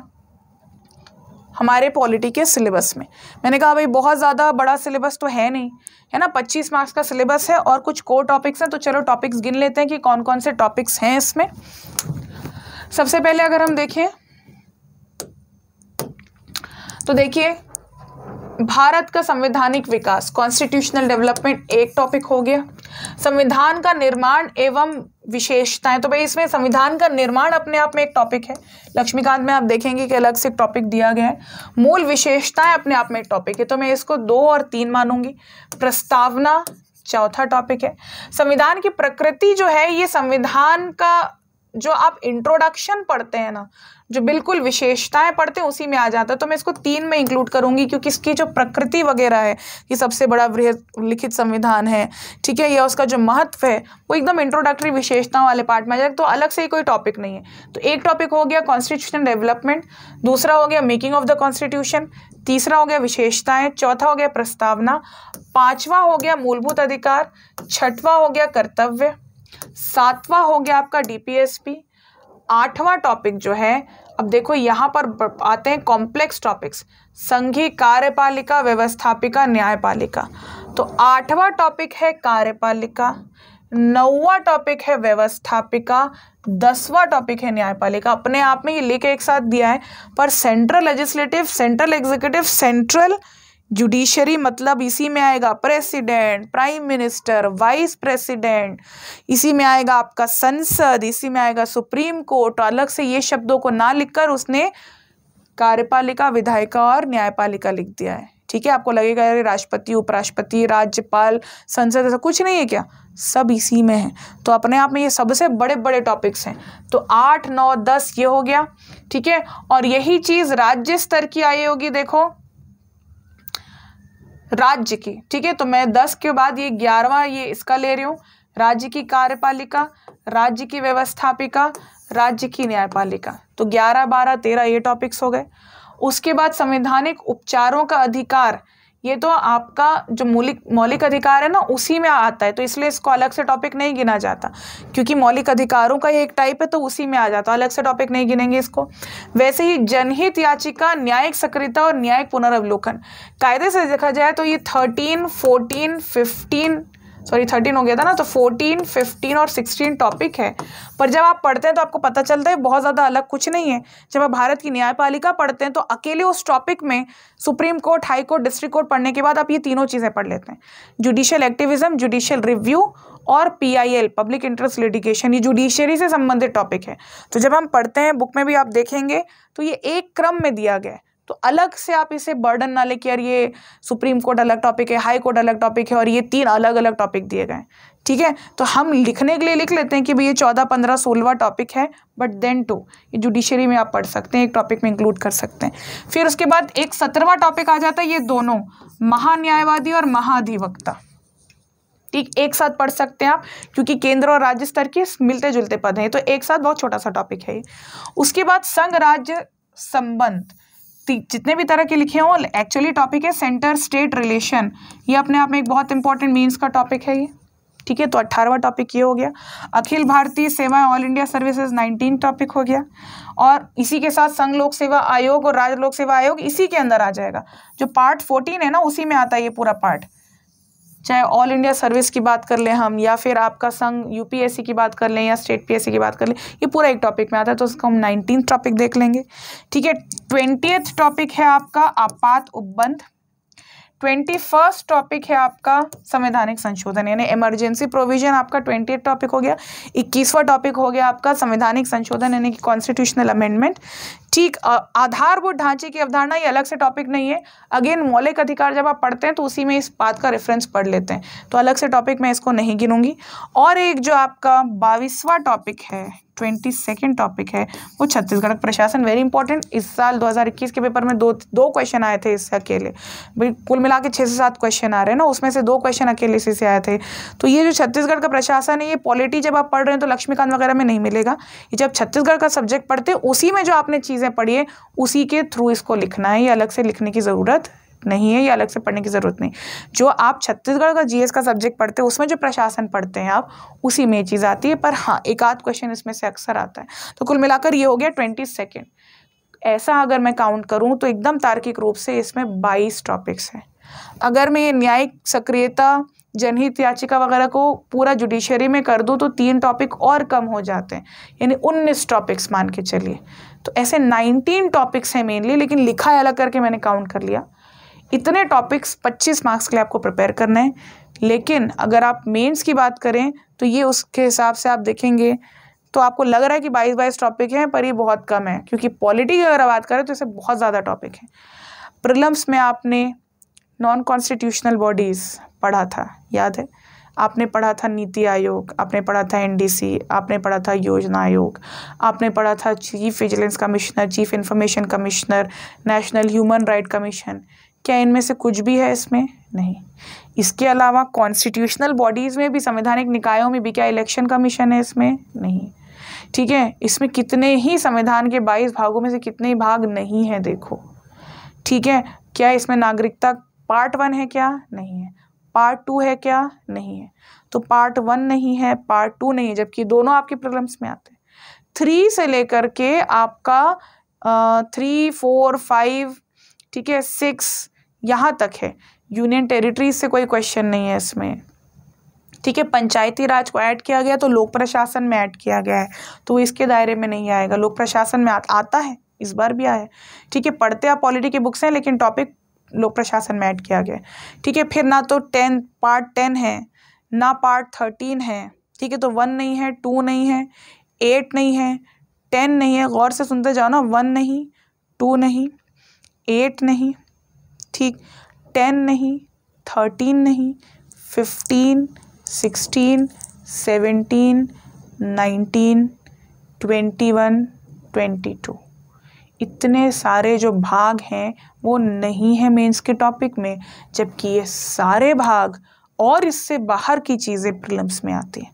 [SPEAKER 1] हमारे पॉलिटी के सिलेबस में मैंने कहा भाई बहुत ज़्यादा बड़ा सिलेबस तो है नहीं है ना 25 मार्क्स का सिलेबस है और कुछ कोर टॉपिक्स हैं तो चलो टॉपिक्स गिन लेते हैं कि कौन कौन से टॉपिक्स हैं इसमें सबसे पहले अगर हम देखें तो देखिए भारत का संवैधानिक विकास कॉन्स्टिट्यूशनल डेवलपमेंट एक टॉपिक हो गया संविधान का निर्माण एवं विशेषताएं तो भाई इसमें संविधान का निर्माण अपने आप में एक टॉपिक है लक्ष्मीकांत में आप देखेंगे कि अलग से टॉपिक दिया गया है मूल विशेषताएं अपने आप में एक टॉपिक है तो मैं इसको दो और तीन मानूंगी प्रस्तावना चौथा टॉपिक है संविधान की प्रकृति जो है ये संविधान का जो आप इंट्रोडक्शन पढ़ते हैं ना जो बिल्कुल विशेषताएं पढ़ते हैं उसी में आ जाता है तो मैं इसको तीन में इंक्लूड करूँगी क्योंकि इसकी जो प्रकृति वगैरह है ये सबसे बड़ा वृहद लिखित संविधान है ठीक है या उसका जो महत्व है वो एकदम इंट्रोडक्टरी विशेषताओं वाले पार्ट में आ जाए तो अलग से ही कोई टॉपिक नहीं है तो एक टॉपिक हो गया कॉन्स्टिट्यूशन डेवलपमेंट दूसरा हो गया मेकिंग ऑफ द कॉन्स्टिट्यूशन तीसरा हो गया विशेषताएं चौथा हो गया प्रस्तावना पांचवा हो गया मूलभूत अधिकार छठवा हो गया कर्तव्य सातवा हो गया आपका डीपीएसपी आठवां टॉपिक जो है अब देखो यहाँ पर आते हैं कॉम्प्लेक्स टॉपिक्स संघी कार्यपालिका व्यवस्थापिका न्यायपालिका तो आठवां टॉपिक है कार्यपालिका नौवा टॉपिक है व्यवस्थापिका दसवां टॉपिक है न्यायपालिका अपने आप में ये लेके एक साथ दिया है पर central legislative central executive central judiciary मतलब इसी में आएगा president prime minister vice president इसी में आएगा आपका संसद इसी में आएगा सुप्रीम कोर्ट अलग से ये शब्दों को ना लिखकर उसने कार्यपालिका विधायिका और न्यायपालिका लिख दिया है ठीक है आपको लगेगा अरे राष्ट्रपति उपराष्ट्रपति राज्यपाल संसद ऐसा कुछ नहीं है क्या सब इसी में है तो अपने आप में ये सबसे बड़े बड़े टॉपिक्स हैं तो आठ नौ दस ये हो गया ठीक है और यही चीज़ राज्य स्तर की आई होगी देखो राज्य की ठीक है तो मैं दस के बाद ये ग्यारहवा ये इसका ले रही हूँ राज्य की कार्यपालिका राज्य की व्यवस्थापिका राज्य की न्यायपालिका तो ग्यारह बारह तेरह ये टॉपिक्स हो गए उसके बाद संवैधानिक उपचारों का अधिकार ये तो आपका जो मौलिक मौलिक अधिकार है ना उसी में आता है तो इसलिए इसको अलग से टॉपिक नहीं गिना जाता क्योंकि मौलिक अधिकारों का एक टाइप है तो उसी में आ जाता अलग से टॉपिक नहीं गिनेंगे इसको वैसे ही जनहित याचिका न्यायिक सक्रियता और न्यायिक पुनर्वलोकन कायदे से देखा जाए तो ये thirteen fourteen fifteen sorry thirteen हो गया था ना तो फोर्टीन फिफ्टीन और सिक्सटीन टॉपिक है पर जब आप पढ़ते हैं तो आपको पता चलता है बहुत ज़्यादा अलग कुछ नहीं है जब आप भारत की न्यायपालिका पढ़ते हैं तो अकेले उस टॉपिक में supreme court high court district court पढ़ने के बाद आप ये तीनों चीज़ें पढ़ लेते हैं जुडिशियल एक्टिविज्म जुडिशियल रिव्यू और एल पब्लिक इंटरेस्ट लिटिगेशन ये जुडिशरी से संबंधित टॉपिक है तो जब हम पढ़ते हैं बुक में भी आप देखेंगे तो ये एक क्रम में दिया गया है तो अलग से आप इसे बर्डन ना लेके यार ये सुप्रीम कोर्ट अलग टॉपिक है हाई कोर्ट अलग टॉपिक है और ये तीन अलग अलग टॉपिक दिए गए ठीक है तो हम लिखने के लिए लिख लेते हैं कि भाई ये चौदह पंद्रह सोलवा टॉपिक है बट देन टू ये जुडिशरी में आप पढ़ सकते हैं एक टॉपिक में इंक्लूड कर सकते हैं फिर उसके बाद एक सत्रहवा टॉपिक आ जाता है ये दोनों महान्यायवादी और महाधिवक्ता ठीक एक साथ पढ़ सकते हैं आप क्योंकि केंद्र और राज्य स्तर के मिलते जुलते पद हैं तो एक साथ बहुत छोटा सा टॉपिक है उसके बाद संघ राज्य संबंध जितने भी तरह के लिखे हों एक्चुअली टॉपिक है सेंटर स्टेट रिलेशन ये अपने आप में एक बहुत इंपॉर्टेंट मीन्स का टॉपिक है ये ठीक है तो अट्ठारहवा टॉपिक ये हो गया अखिल भारतीय सेवाएं all India services nineteen topic हो गया और इसी के साथ संघ लोक सेवा आयोग और राज्य लोक सेवा आयोग इसी के अंदर आ जाएगा जो पार्ट फोर्टीन है ना उसी में आता है ये पूरा पार्ट चाहे ऑल इंडिया सर्विस की बात कर लें हम या फिर आपका संघ यूपीएससी की बात कर लें या स्टेट पीएससी की बात कर लें ये पूरा एक टॉपिक में आता है तो उसको हम नाइनटीन टॉपिक देख लेंगे ठीक है ट्वेंटियथ टॉपिक है आपका आपात उपबंध ट्वेंटी फर्स्ट टॉपिक है आपका संवैधानिक संशोधन यानी इमरजेंसी प्रोविजन आपका ट्वेंटी टॉपिक हो गया इक्कीसवा टॉपिक हो गया आपका संवैधानिक संशोधन यानी कि कॉन्स्टिट्यूशनल अमेंडमेंट ठीक आधारभूत ढांचे की अवधारणा ये अलग से टॉपिक नहीं है अगेन मौलिक अधिकार जब आप पढ़ते हैं तो उसी में इस बात का रेफरेंस पढ़ लेते हैं तो अलग से टॉपिक मैं इसको नहीं गिनूंगी और एक जो आपका बाईसवा टॉपिक है ट्वेंटी सेकेंड टॉपिक है वो छत्तीसगढ़ प्रशासन वेरी इंपॉर्टेंट इस साल 2021 के पेपर में दो दो क्वेश्चन आए थे इससे अकेले कुल मिला के छः से सात क्वेश्चन आ रहे हैं ना उसमें से दो क्वेश्चन अकेले इसी से आए थे तो ये जो छत्तीसगढ़ का प्रशासन है ये पॉलिटी जब आप पढ़ रहे हैं तो लक्ष्मीकांत वगैरह में नहीं मिलेगा ये जब छत्तीसगढ़ का सब्जेक्ट पढ़ते उसी में जो आपने चीज़ चीज़ें पढ़िए उसी के थ्रू इसको लिखना है ये अलग से लिखने की ज़रूरत नहीं है या अलग से पढ़ने की ज़रूरत नहीं जो आप छत्तीसगढ़ का जीएस का सब्जेक्ट पढ़ते हैं उसमें जो प्रशासन पढ़ते हैं आप उसी में चीज़ आती है पर हाँ एक आध क्वेश्चन इसमें से अक्सर आता है तो कुल मिलाकर ये हो गया ट्वेंटी सेकेंड ऐसा अगर मैं काउंट करूँ तो एकदम तार्किक रूप से इसमें बाईस टॉपिक्स हैं अगर मैं न्यायिक सक्रियता जनहित याचिका वगैरह को पूरा जुडिशरी में कर दूँ तो तीन टॉपिक और कम हो जाते हैं यानी उन्नीस टॉपिक्स मान के चलिए तो ऐसे नाइनटीन टॉपिक्स हैं मेनली लेकिन लिखा अलग करके मैंने काउंट कर लिया इतने टॉपिक्स पच्चीस मार्क्स के लिए आपको प्रिपेयर करना है लेकिन अगर आप मेंस की बात करें तो ये उसके हिसाब से आप देखेंगे तो आपको लग रहा है कि बाईस बाईस टॉपिक हैं पर ये बहुत कम है क्योंकि पॉलिटी की अगर बात करें तो इसे बहुत ज़्यादा टॉपिक हैं प्रिलम्स में आपने नॉन कॉन्स्टिट्यूशनल बॉडीज़ पढ़ा था याद है आपने पढ़ा था नीति आयोग आपने पढ़ा था एनडीसी आपने पढ़ा था योजना आयोग आपने पढ़ा था chief vigilance commissioner chief information commissioner national human right commission क्या इनमें से कुछ भी है इसमें नहीं इसके अलावा कॉन्स्टिट्यूशनल बॉडीज़ में भी संवैधानिक निकायों में भी क्या इलेक्शन कमीशन है इसमें नहीं ठीक है इसमें कितने ही संविधान के 22 भागों में से कितने ही भाग नहीं है देखो ठीक है क्या इसमें नागरिकता पार्ट वन है क्या नहीं है पार्ट टू है क्या नहीं है तो पार्ट वन नहीं है पार्ट टू नहीं है जबकि दोनों आपके प्रॉब्लम्स में आते हैं थ्री से लेकर के आपका थ्री फोर फाइव ठीक है सिक्स यहाँ तक है यूनियन टेरिटरीज से कोई क्वेश्चन नहीं है इसमें ठीक है पंचायती राज को ऐड किया गया तो लोक प्रशासन में ऐड किया गया है तो इसके दायरे में नहीं आएगा लोक प्रशासन में आ, आता है इस बार भी आया ठीक है पढ़ते आप पॉलिटी की बुक्स हैं लेकिन टॉपिक लोक प्रशासन में ऐड किया गया ठीक है फिर ना तो टेन पार्ट टेन है ना पार्ट थर्टीन है ठीक है तो वन नहीं है टू नहीं है एट नहीं है टेन नहीं है गौर से सुनते जाओ ना वन नहीं टू नहीं एट नहीं ठीक टेन नहीं थर्टीन नहीं fifteen sixteen seventeen nineteen twenty one twenty two इतने सारे जो भाग हैं वो नहीं है मेंस के टॉपिक में जबकि ये सारे भाग और इससे बाहर की चीज़ें प्रिलम्स में आती हैं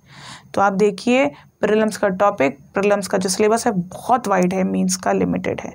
[SPEAKER 1] तो आप देखिए प्रिलम्स का टॉपिक प्रिलम्स का जो सिलेबस है बहुत वाइड है मेंस का लिमिटेड है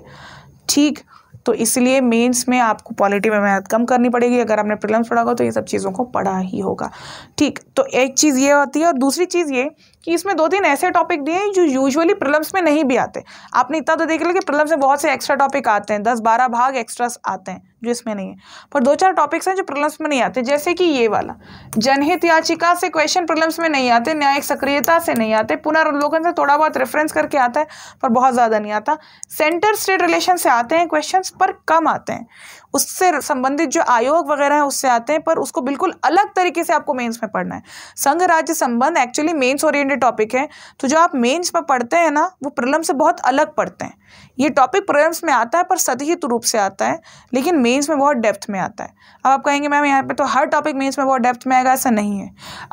[SPEAKER 1] ठीक तो इसलिए मेंस में आपको पॉलिटी में मेहनत कम करनी पड़ेगी अगर आपने प्रिलम्स पढ़ा होगा तो ये सब चीज़ों को पढ़ा ही होगा ठीक तो एक चीज़ ये होती है और दूसरी चीज़ ये कि इसमें दो तीन ऐसे टॉपिक दिए हैं जो यूजुअली प्रलम्स में नहीं भी आते आपने इतना तो देख लिया कि प्रलम्स में बहुत से एक्स्ट्रा टॉपिक आते हैं दस बारह भाग एक्स्ट्रा आते हैं जो इसमें नहीं है पर दो चार टॉपिक्स हैं जो प्रिलम्स में नहीं आते जैसे कि ये वाला जनहित याचिका से क्वेश्चन प्रिलम्स में नहीं आते न्यायिक सक्रियता से नहीं आते पुनर्वलोकन से थोड़ा बहुत रेफरेंस करके आता है पर बहुत ज़्यादा नहीं आता सेंटर स्टेट रिलेशन से आते हैं क्वेश्चन पर कम आते हैं उससे संबंधित जो आयोग वगैरह है उससे आते हैं पर उसको बिल्कुल अलग तरीके से आपको मेंस में पढ़ना है संघ राज्य संबंध एक्चुअली मेंस ओरिएंटेड टॉपिक है तो जो आप मेंस में पढ़ते हैं ना वो प्रलम से बहुत अलग पढ़ते हैं ये टॉपिक प्रलम्स में आता है पर सतहित रूप से आता है लेकिन मेन्स में बहुत डेप्थ में आता है अब आप कहेंगे मैम यहाँ पर तो हर टॉपिक मेन्स में बहुत डेप्थ में आएगा ऐसा नहीं है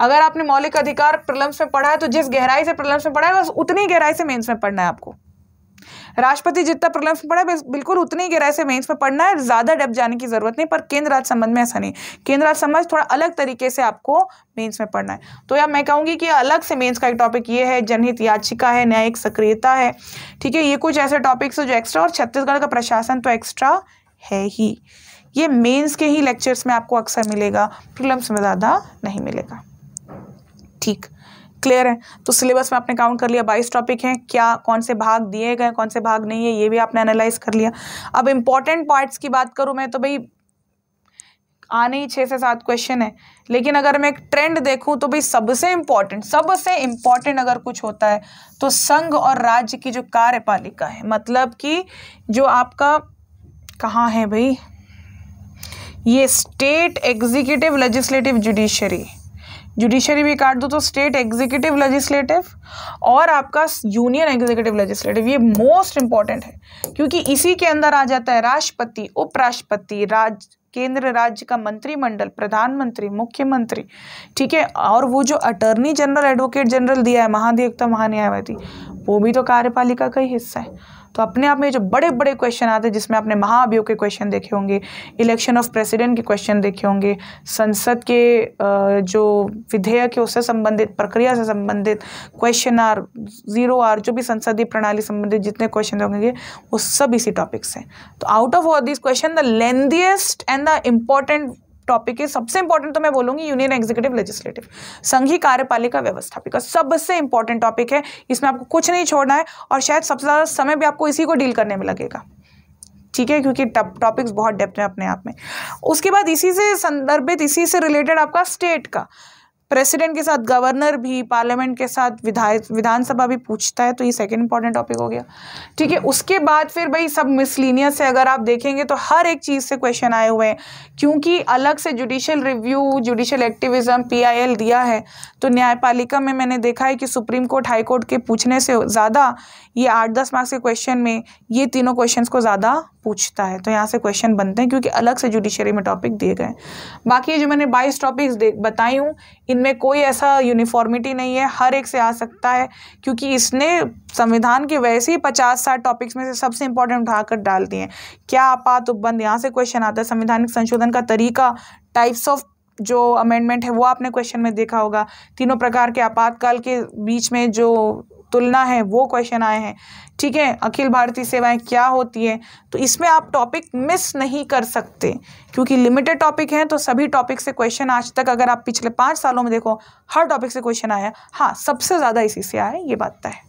[SPEAKER 1] अगर आपने मौलिक अधिकार प्रलम्स में पढ़ा है तो जिस गहराई से प्रलम्स में पढ़ा है बस उतनी गहराई से मेन्स में पढ़ना है आपको राष्ट्रपति जितना प्रॉब्लम में पढ़ा बिल्कुल उतनी ही गहराई से मेन्स में पढ़ना है ज़्यादा डेप जाने की ज़रूरत नहीं पर केंद्र राज्य संबंध में ऐसा नहीं केंद्र राज्य संबंध थोड़ा अलग तरीके से आपको मेंस में पढ़ना है तो यार मैं कहूंगी कि अलग से मेंस का एक टॉपिक ये है जनहित याचिका है न्यायिक सक्रियता है ठीक है ये कुछ ऐसे टॉपिक्स जो एक्स्ट्रा और छत्तीसगढ़ का प्रशासन तो एक्स्ट्रा है ही ये मेंस के ही लेक्चर्स में आपको अक्सर मिलेगा प्रिलम्स में ज़्यादा नहीं मिलेगा ठीक क्लियर है तो सिलेबस में आपने काउंट कर लिया बाईस टॉपिक हैं क्या कौन से भाग दिए गए कौन से भाग नहीं है ये भी आपने एनालाइज कर लिया अब इम्पॉर्टेंट पार्ट्स की बात करूँ मैं तो भाई आने ही छः से सात क्वेश्चन है लेकिन अगर मैं एक ट्रेंड देखूँ तो भाई सबसे इम्पॉर्टेंट सबसे इम्पॉर्टेंट अगर कुछ होता है तो संघ और राज्य की जो कार्यपालिका है मतलब कि जो आपका कहाँ है भाई ये state executive legislative judiciary judiciary भी काट दो तो स्टेट एग्जीक्यूटिव लेजिस्लेटिव और आपका यूनियन एग्जीक्यूटिव लेजिस्लेटिव ये मोस्ट इंपॉर्टेंट है क्योंकि इसी के अंदर आ जाता है राष्ट्रपति उपराष्ट्रपति राज केंद्र राज्य का मंत्रिमंडल प्रधानमंत्री मुख्यमंत्री ठीक है और वो जो अटर्नी जनरल एडवोकेट जनरल दिया है महाधिवक्ता महान्यायवादी वो भी तो कार्यपालिका का ही हिस्सा है तो अपने आप में जो बड़े बड़े क्वेश्चन आते हैं जिसमें आपने महाअभियोग के क्वेश्चन देखे होंगे इलेक्शन ऑफ प्रेसिडेंट के क्वेश्चन देखे होंगे संसद के जो विधेयक है उससे संबंधित प्रक्रिया से संबंधित क्वेश्चन आर जीरो आर जो भी संसदीय प्रणाली संबंधित जितने क्वेश्चन होंगे वो सब इसी टॉपिक्स हैं तो out of all this question the lengthiest and the important topic है सबसे इंपॉर्टेंट तो मैं बोलूंगी यूनियन एग्जीक्यूटिव लेजिस्लेटिव संघीय कार्यपालिका व्यवस्था बिकॉज सबसे इंपॉर्टेंट टॉपिक है इसमें आपको कुछ नहीं छोड़ना है और शायद सबसे ज़्यादा समय भी आपको इसी को डील करने में लगेगा ठीक है क्योंकि टॉपिक्स बहुत डेप्थ में अपने आप में उसके बाद इसी से संदर्भित इसी से रिलेटेड आपका स्टेट का प्रेसिडेंट के साथ गवर्नर भी पार्लियामेंट के साथ विधायक विधानसभा भी पूछता है तो ये सेकेंड इंपॉर्टेंट टॉपिक हो गया ठीक है उसके बाद फिर भाई सब मिसलिनियस से अगर आप देखेंगे तो हर एक चीज़ से क्वेश्चन आए हुए हैं क्योंकि अलग से judicial review judicial activism PIL दिया है तो न्यायपालिका में मैंने देखा है कि सुप्रीम कोर्ट हाईकोर्ट के पूछने से ज़्यादा ये आठ दस मार्क्स के क्वेश्चन में ये तीनों क्वेश्चन को ज़्यादा पूछता है तो यहाँ से क्वेश्चन बनते हैं क्योंकि अलग से जुडिशरी में टॉपिक दिए गए बाकी जो मैंने बाईस टॉपिक्स बताई हूँ इनमें कोई ऐसा यूनिफॉर्मिटी नहीं है हर एक से आ सकता है क्योंकि इसने संविधान के वैसे ही पचास साठ टॉपिक्स में से सबसे इंपॉर्टेंट उठाकर डाल दिए हैं क्या आपात उपबंध यहाँ से क्वेश्चन आता है संविधानिक संशोधन का तरीका टाइप्स ऑफ जो अमेंडमेंट है वो आपने क्वेश्चन में देखा होगा तीनों प्रकार के आपातकाल के बीच में जो तुलना है वो क्वेश्चन आए हैं ठीक है अखिल भारतीय सेवाएं क्या होती है तो इसमें आप टॉपिक मिस नहीं कर सकते क्योंकि लिमिटेड टॉपिक हैं तो सभी टॉपिक से क्वेश्चन आज तक अगर आप पिछले पाँच सालों में देखो हर टॉपिक से क्वेश्चन आया हाँ सबसे ज़्यादा इसी से आया ये बात तय तो है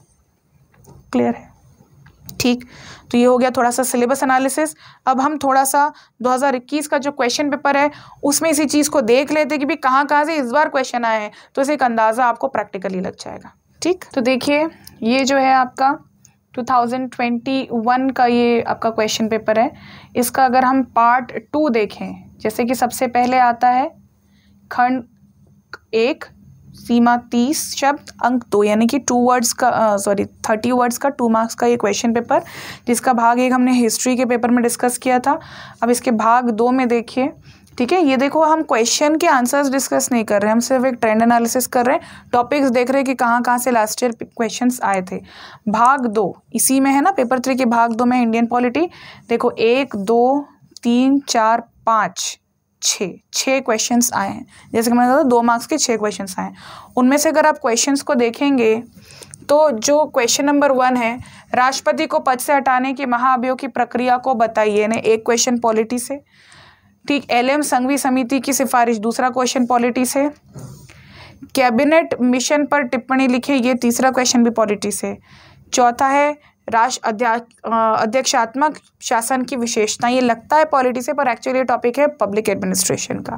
[SPEAKER 1] क्लियर है ठीक तो ये हो गया थोड़ा सा सिलेबस एनालिसिस अब हम थोड़ा सा 2021 का जो क्वेश्चन पेपर है उसमें इसी चीज़ को देख लेते कि भी कहाँ कहाँ से इस बार क्वेश्चन आए हैं तो इसे एक अंदाज़ा आपको प्रैक्टिकली लग जाएगा ठीक तो देखिए ये जो है आपका 2021 का ये आपका क्वेश्चन पेपर है इसका अगर हम पार्ट टू देखें जैसे कि सबसे पहले आता है खंड एक सीमा तीस शब्द अंक दो यानी कि टू वर्ड्स का सॉरी थर्टी वर्ड्स का टू मार्क्स का ये क्वेश्चन पेपर जिसका भाग एक हमने हिस्ट्री के पेपर में डिस्कस किया था अब इसके भाग दो में देखिए ठीक है ये देखो हम क्वेश्चन के आंसर्स डिस्कस नहीं कर रहे हम सिर्फ एक ट्रेंड एनालिसिस कर रहे हैं टॉपिक्स देख रहे हैं कि कहाँ कहाँ से लास्ट ईयर क्वेश्चंस आए थे भाग दो इसी में है ना पेपर थ्री के भाग दो में इंडियन पॉलिटी देखो एक दो तीन चार पाँच छः छः क्वेश्चन आए हैं जैसे कि मैंने कहा दो मार्क्स के छः क्वेश्चन आए हैं उनमें से अगर आप क्वेश्चन को देखेंगे तो जो क्वेश्चन नंबर वन है राष्ट्रपति को पद से हटाने की महाअभियोग की प्रक्रिया को बताइए ने एक क्वेश्चन पॉलिटी से ठीक एल एम संघवी समिति की सिफारिश दूसरा क्वेश्चन पॉलिटी से कैबिनेट मिशन पर टिप्पणी लिखे ये तीसरा क्वेश्चन भी पॉलिटी से चौथा है राष्ट्र अध्यक्षात्मक शासन की विशेषता ये लगता है पॉलिटी से पर एक्चुअली टॉपिक है पब्लिक एडमिनिस्ट्रेशन का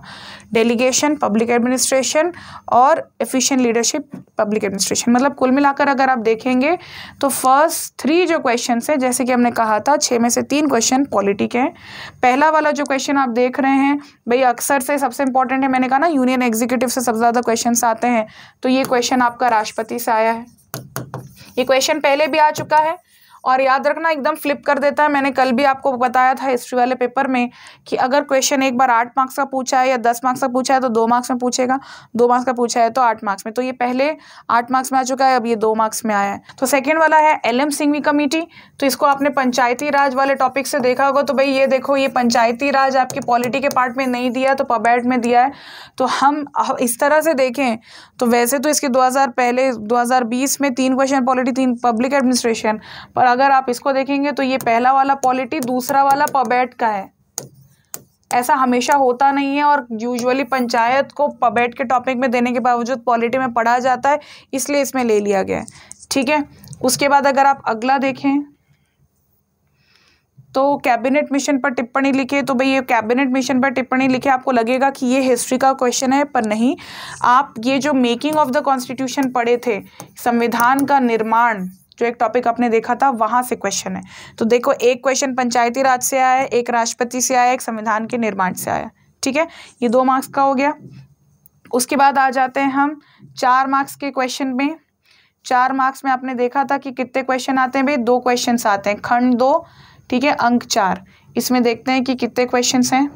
[SPEAKER 1] डेलीगेशन पब्लिक एडमिनिस्ट्रेशन और एफिशिएंट लीडरशिप पब्लिक एडमिनिस्ट्रेशन मतलब कुल मिलाकर अगर आप देखेंगे तो फर्स्ट थ्री जो क्वेश्चन है जैसे कि हमने कहा था छः में से तीन क्वेश्चन पॉलिटी के हैं पहला वाला जो क्वेश्चन आप देख रहे हैं भाई अक्सर से सबसे इंपॉर्टेंट है मैंने कहा ना यूनियन एग्जीक्यूटिव से सबसे ज़्यादा क्वेश्चन आते हैं तो ये क्वेश्चन आपका राष्ट्रपति से आया है ये क्वेश्चन पहले भी आ चुका है और याद रखना एकदम फ्लिप कर देता है मैंने कल भी आपको बताया था हिस्ट्री वाले पेपर में कि अगर क्वेश्चन एक बार आठ मार्क्स का पूछा है या दस मार्क्स का पूछा है तो दो मार्क्स में पूछेगा दो मार्क्स का पूछा है तो आठ मार्क्स में तो ये पहले आठ मार्क्स में आ चुका है अब ये दो मार्क्स में आया है तो सेकेंड वाला है एल एम सिंघवी कमेटी तो इसको आपने पंचायती राज वाले टॉपिक से देखा होगा तो भाई ये देखो ये पंचायती राज आपके पॉलिटी के पार्ट में नहीं दिया तो पबैड में दिया है तो हम इस तरह से देखें तो वैसे तो इसके दो पहले दो में तीन क्वेश्चन पॉलिटी तीन पब्लिक एडमिनिस्ट्रेशन पर अगर आप इसको देखेंगे तो ये पहला वाला पॉलिटी दूसरा वाला पबेट का है ऐसा हमेशा होता नहीं है और यूजुअली पंचायत को पबेट के टॉपिक में देने के बावजूद पॉलिटी में पढ़ा जाता है इसलिए इसमें ले लिया गया है ठीक है उसके बाद अगर आप अगला देखें तो कैबिनेट मिशन पर टिप्पणी लिखे तो भाई ये कैबिनेट मिशन पर टिप्पणी लिखे आपको लगेगा कि ये हिस्ट्री का क्वेश्चन है पर नहीं आप ये जो मेकिंग ऑफ द कॉन्स्टिट्यूशन पढ़े थे संविधान का निर्माण जो एक टॉपिक आपने देखा था वहां से क्वेश्चन है तो देखो एक क्वेश्चन पंचायती राज से आया है एक राष्ट्रपति से आया एक संविधान के निर्माण से आया ठीक है ये दो मार्क्स का हो गया उसके बाद आ जाते हैं हम चार मार्क्स के क्वेश्चन में चार मार्क्स में आपने देखा था कि कितने क्वेश्चन आते हैं भाई दो क्वेश्चन आते हैं खंड दो ठीक है अंक चार इसमें देखते हैं कि कितने क्वेश्चन हैं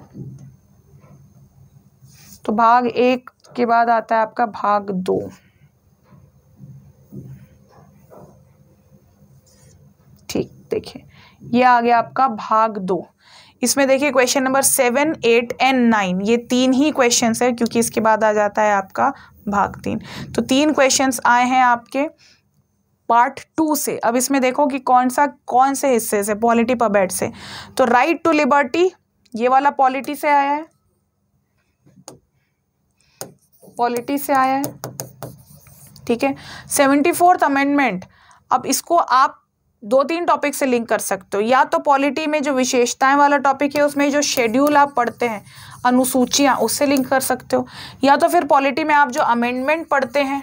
[SPEAKER 1] तो भाग एक के बाद आता है आपका भाग दो देखिए ये आ गया आपका भाग दो इसमें देखिए question number seven eight and nine ये तीन ही क्वेश्चन है क्योंकि इसके बाद आ जाता है आपका भाग तीन तो तीन क्वेश्चन आए हैं आपके पार्ट टू से अब इसमें देखो कि कौन सा कौन से हिस्से से पॉलिटी पबेट से तो राइट टू लिबर्टी ये वाला पॉलिटी से आया है पॉलिटी से आया है ठीक है सेवेंटी फोर्थ अमेंडमेंट अब इसको आप दो तीन टॉपिक से लिंक कर सकते हो या तो पॉलिटी में जो विशेषताएं वाला टॉपिक है उसमें जो शेड्यूल आप पढ़ते हैं अनुसूचियां उससे लिंक कर सकते हो या तो फिर पॉलिटी में आप जो अमेंडमेंट पढ़ते हैं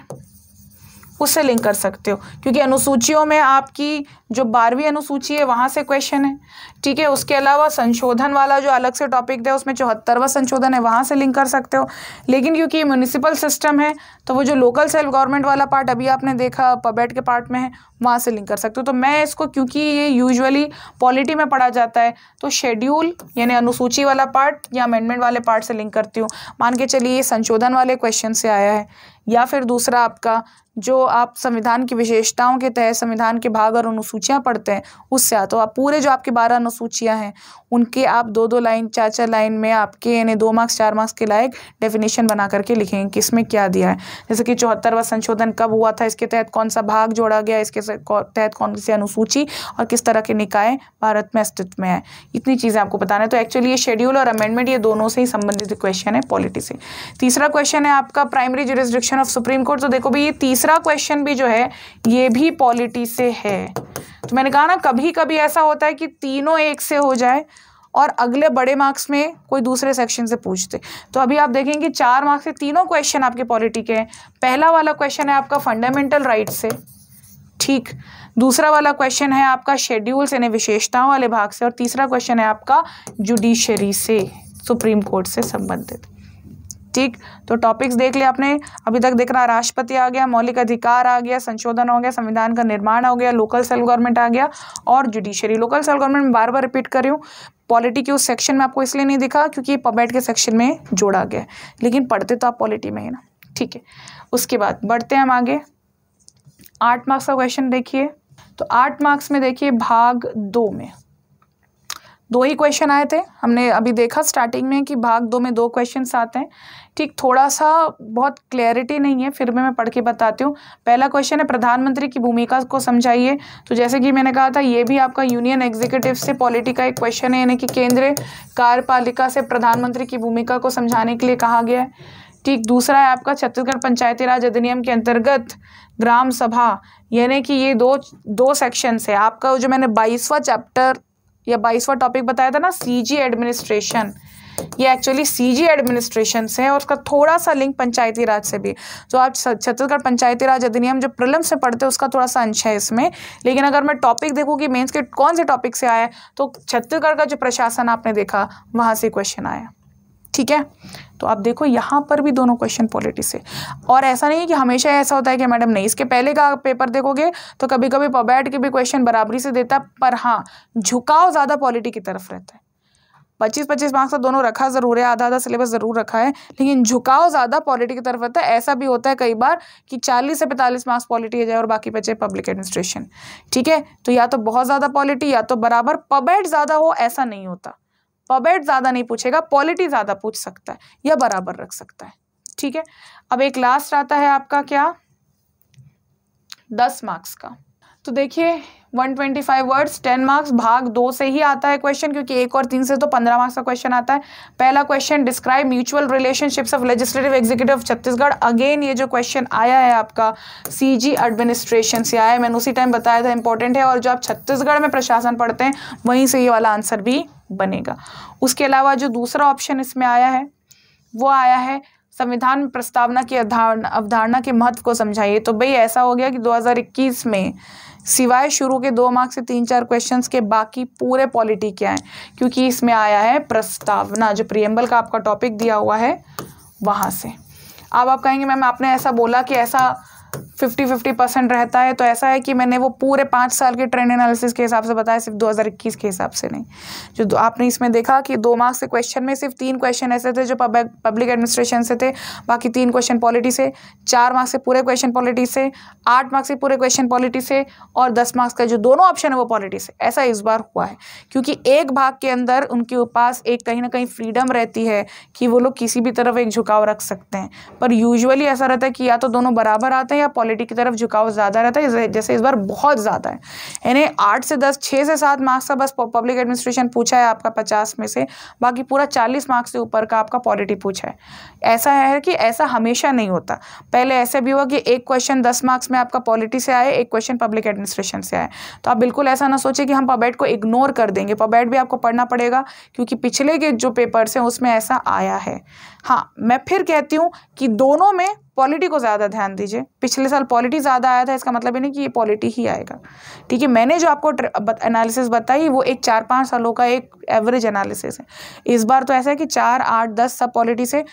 [SPEAKER 1] उससे लिंक कर सकते हो क्योंकि अनुसूचियों में आपकी जो बारहवीं अनुसूची है वहाँ से क्वेश्चन है ठीक है उसके अलावा संशोधन वाला जो अलग से टॉपिक दे उसमें चौहत्तरवा संशोधन है वहाँ से लिंक कर सकते हो लेकिन क्योंकि ये म्यूनिसिपल सिस्टम है तो वो जो लोकल सेल्फ गवर्नमेंट वाला पार्ट अभी आपने देखा पबेट के पार्ट में है वहाँ से लिंक कर सकते हो तो मैं इसको क्योंकि ये यूजुअली पॉलिटी में पढ़ा जाता है तो शेड्यूल यानी अनुसूची वाला पार्ट या अमेंडमेंट वाले पार्ट से लिंक करती हूँ मान के चलिए ये संशोधन वाले क्वेश्चन से आया है या फिर दूसरा आपका जो आप संविधान की विशेषताओं के तहत संविधान के भाग और अनुसूचियाँ पढ़ते हैं उससे आ तो आप पूरे जो आपके बारह अनुसूचियाँ हैं उनके आप दो दो लाइन चार चार लाइन में आपके यानी दो मार्क्स चार मार्क्स के लायक डेफिनेशन बना करके लिखेंगे कि इसमें क्या दिया है जैसे कि चौहत्तरवा संशोधन कब हुआ था इसके तहत कौन सा भाग जोड़ा गया इसके तहत कौन सी अनुसूची और किस तरह के निकाय भारत में अस्तित्व में है इतनी चीज़ें आपको बताना है तो एक्चुअली ये शेड्यूल और अमेंडमेंट ये दोनों से ही संबंधित क्वेश्चन है पॉलिटी से तीसरा क्वेश्चन है आपका primary jurisdiction of supreme court तो देखो भाई ये तीसरा क्वेश्चन भी जो है ये भी पॉलिटी से है तो मैंने कहा ना कभी कभी ऐसा होता है कि तीनों एक से हो जाए और अगले बड़े मार्क्स में कोई दूसरे सेक्शन से पूछते तो अभी आप देखेंगे चार मार्क्स से तीनों क्वेश्चन आपके पॉलिटी के हैं पहला वाला क्वेश्चन है आपका फंडामेंटल राइट से ठीक दूसरा वाला क्वेश्चन है आपका शेड्यूल्स यानी विशेषताओं वाले भाग से और तीसरा क्वेश्चन है आपका जुडिशरी से सुप्रीम कोर्ट से संबंधित ठीक तो टॉपिक्स देख लिया आपने अभी तक देखना राष्ट्रपति आ गया मौलिक अधिकार आ गया संशोधन हो गया संविधान का निर्माण हो गया लोकल सेल्फ गवर्नमेंट आ गया और जुडिशरी लोकल सेल्फ गवर्नमेंट बार बार रिपीट कर रही हूँ पॉलिटी के उस सेक्शन में आपको इसलिए नहीं दिखा क्योंकि पबेट के सेक्शन में जोड़ा गया लेकिन पढ़ते तो आप पॉलिटी में ही ना ठीक है उसके बाद बढ़ते हैं हम आगे आठ मार्क्स का क्वेश्चन देखिए तो आठ मार्क्स में देखिए भाग दो में दो ही क्वेश्चन आए थे हमने अभी देखा स्टार्टिंग में कि भाग दो में दो क्वेश्चन आते हैं ठीक थोड़ा सा बहुत क्लैरिटी नहीं है फिर भी मैं पढ़ के बताती हूँ पहला क्वेश्चन है प्रधानमंत्री की भूमिका को समझाइए तो जैसे कि मैंने कहा था ये भी आपका यूनियन एग्जीक्यूटिव से पॉलिटी का एक क्वेश्चन है यानी कि केंद्रीय कार्यपालिका से प्रधानमंत्री की भूमिका को समझाने के लिए कहा गया है ठीक दूसरा है आपका छत्तीसगढ़ पंचायती राज अधिनियम के अंतर्गत ग्राम सभा यानी कि ये दो दो सेक्शंस है आपका जो मैंने बाईसवा चैप्टर या बाईसवा टॉपिक बताया था ना सी जी एडमिनिस्ट्रेशन ये एक्चुअली सीजी एडमिनिस्ट्रेशन से है और उसका थोड़ा सा लिंक पंचायती राज से भी जो तो आप छत्तीसगढ़ पंचायती राज अधिनियम जो प्रलम से पढ़ते हैं उसका थोड़ा सा अंश है इसमें लेकिन अगर मैं टॉपिक देखूँ कि मेन्स के कौन से टॉपिक से आया तो छत्तीसगढ़ का जो प्रशासन आपने देखा वहाँ से क्वेश्चन आया ठीक है तो आप देखो यहाँ पर भी दोनों क्वेश्चन पॉलिटी से और ऐसा नहीं है कि हमेशा ऐसा होता है कि मैडम नहीं इसके पहले का पेपर देखोगे तो कभी कभी पबैट के भी क्वेश्चन बराबरी से देता पर हाँ झुकाव ज़्यादा पॉलिटी की तरफ रहता है पच्चीस पच्चीस मार्क्स का दोनों रखा ज़रूर है आधा आधा सिलेबस ज़रूर रखा है लेकिन झुकाव ज़्यादा पॉलिटी की तरफ होता है ऐसा भी होता है कई बार कि चालीस से पैंतालीस मार्क्स पॉलिटी जाए और बाकी बचे पब्लिक एडमिनिस्ट्रेशन ठीक है तो या तो बहुत ज़्यादा पॉलिटी या तो बराबर पबेट ज़्यादा हो ऐसा नहीं होता पबेट ज़्यादा नहीं पूछेगा पॉलिटी ज़्यादा पूछ सकता है या बराबर रख सकता है ठीक है अब एक लास्ट आता है आपका क्या दस मार्क्स का तो देखिए 125 वर्ड्स 10 मार्क्स भाग दो से ही आता है क्वेश्चन क्योंकि एक और तीन से तो 15 मार्क्स का क्वेश्चन आता है पहला question describe mutual relationships of legislative executive Chhattisgarh again ये जो क्वेश्चन आया है आपका सीजी एडमिनिस्ट्रेशन से आया है मैंने उसी टाइम बताया था इंपॉर्टेंट है और जो आप छत्तीसगढ़ में प्रशासन पढ़ते हैं वहीं से ये वाला आंसर भी बनेगा उसके अलावा जो दूसरा ऑप्शन इसमें आया है वो आया है संविधान में प्रस्तावना की अवधारणा अवधारणा के महत्व को समझाइए तो भाई ऐसा हो गया कि दो में सिवाय शुरू के दो मार्क्स से तीन चार क्वेश्चंस के बाकी पूरे पॉलिटी के आए क्योंकि इसमें आया है प्रस्तावना जो प्रियम्बल का आपका टॉपिक दिया हुआ है वहाँ से अब आप कहेंगे मैम आपने ऐसा बोला कि ऐसा फिफ्टी फिफ्टी परसेंट रहता है तो ऐसा है कि मैंने वो पूरे पाँच साल के ट्रेंड एनालिसिस के हिसाब से बताया सिर्फ 2021 के हिसाब से नहीं जो आपने इसमें देखा कि दो मार्क्स के क्वेश्चन में सिर्फ तीन क्वेश्चन ऐसे थे जो पब्लिक एडमिनिस्ट्रेशन से थे बाकी तीन क्वेश्चन पॉलिटी से चार मार्क्स से पूरे क्वेश्चन पॉलिटी से आठ मार्क्स से पूरे क्वेश्चन पॉलिटी से और दस मार्क्स का जो दोनों ऑप्शन है वो पॉलिटी से ऐसा इस बार हुआ है क्योंकि एक भाग के अंदर उनके पास एक कहीं ना कहीं फ्रीडम रहती है कि वो लोग किसी भी तरफ एक झुकाव रख सकते हैं पर यूजली ऐसा रहता है कि या तो दोनों बराबर आते हैं या पॉलिटी की तरफ झुकाव ज़्यादा रहता है जैसे इस बार बहुत ज़्यादा है यानी आठ से दस छः से सात मार्क्स का बस पब्लिक एडमिनिस्ट्रेशन पूछा है आपका पचास में से बाकी पूरा चालीस मार्क्स से ऊपर का आपका पॉलिटी पूछा है ऐसा है कि ऐसा हमेशा नहीं होता पहले ऐसे भी हुआ कि एक क्वेश्चन दस मार्क्स में आपका पॉलिटी से आए एक क्वेश्चन पब्लिक एडमिनिस्ट्रेशन से आए तो आप बिल्कुल ऐसा ना सोचें कि हम पबैट को इग्नोर कर देंगे पबैट भी आपको पढ़ना पड़ेगा क्योंकि पिछले के जो पेपर्स हैं उसमें ऐसा आया है हाँ मैं फिर कहती हूँ कि दोनों में पॉलिटी को ज़्यादा ध्यान दीजिए पिछले साल पॉलिटी ज़्यादा आया था इसका मतलब ये नहीं कि ये पॉलिटी ही आएगा ठीक है मैंने जो आपको एनालिसिस बताई वो एक चार पाँच सालों का एक एवरेज एनालिसिस है इस बार तो ऐसा है कि चार आठ दस सब पॉलिटी से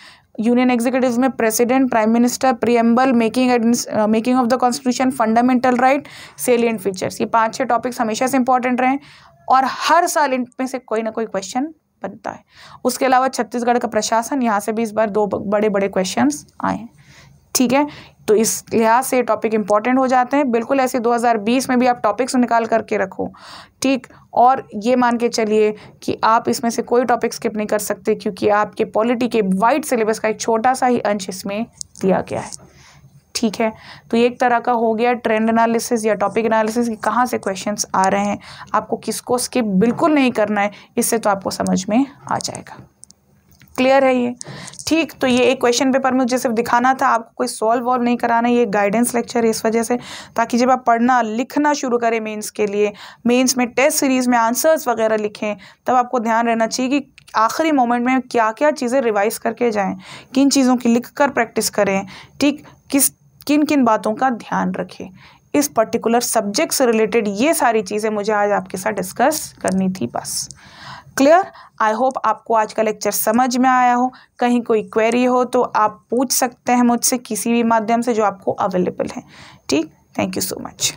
[SPEAKER 1] यूनियन एग्जीक्यूटिव में president prime minister preamble making making of the constitution fundamental right salient features ये पांच छह टॉपिक्स हमेशा से इंपॉर्टेंट रहे और हर साल इनमें से कोई ना कोई क्वेश्चन बनता है उसके अलावा छत्तीसगढ़ का प्रशासन यहाँ से भी इस बार दो बड़े बड़े क्वेश्चन आए हैं ठीक है तो इस लिहाज से टॉपिक इंपॉर्टेंट हो जाते हैं बिल्कुल ऐसे 2020 में भी आप टॉपिक्स निकाल करके रखो ठीक और ये मान के चलिए कि आप इसमें से कोई टॉपिक स्किप नहीं कर सकते क्योंकि आपके पॉलिटी के वाइड सिलेबस का एक छोटा सा ही अंश इसमें दिया गया है ठीक है तो ये एक तरह का हो गया ट्रेंड एनालिसिस या टॉपिक एनालिसिस कि कहाँ से क्वेश्चंस आ रहे हैं आपको किसको स्किप बिल्कुल नहीं करना है इससे तो आपको समझ में आ जाएगा क्लियर है ये ठीक तो ये एक क्वेश्चन पेपर मुझे सिर्फ दिखाना था आपको कोई सॉल्व वॉल्व नहीं कराना ये गाइडेंस लेक्चर है इस वजह से ताकि जब आप पढ़ना लिखना शुरू करें मेंस के लिए मेंस में टेस्ट सीरीज़ में आंसर्स वगैरह लिखें तब आपको ध्यान रहना चाहिए कि आखिरी मोमेंट में क्या क्या चीज़ें रिवाइज करके जाएँ किन चीज़ों की लिख कर प्रैक्टिस करें ठीक किस किन किन बातों का ध्यान रखें इस पर्टिकुलर सब्जेक्ट से रिलेटेड ये सारी चीज़ें मुझे आज आपके साथ डिस्कस करनी थी बस क्लियर आई होप आपको आज का लेक्चर समझ में आया हो कहीं कोई क्वेरी हो तो आप पूछ सकते हैं मुझसे किसी भी माध्यम से जो आपको अवेलेबल है ठीक थैंक यू सो मच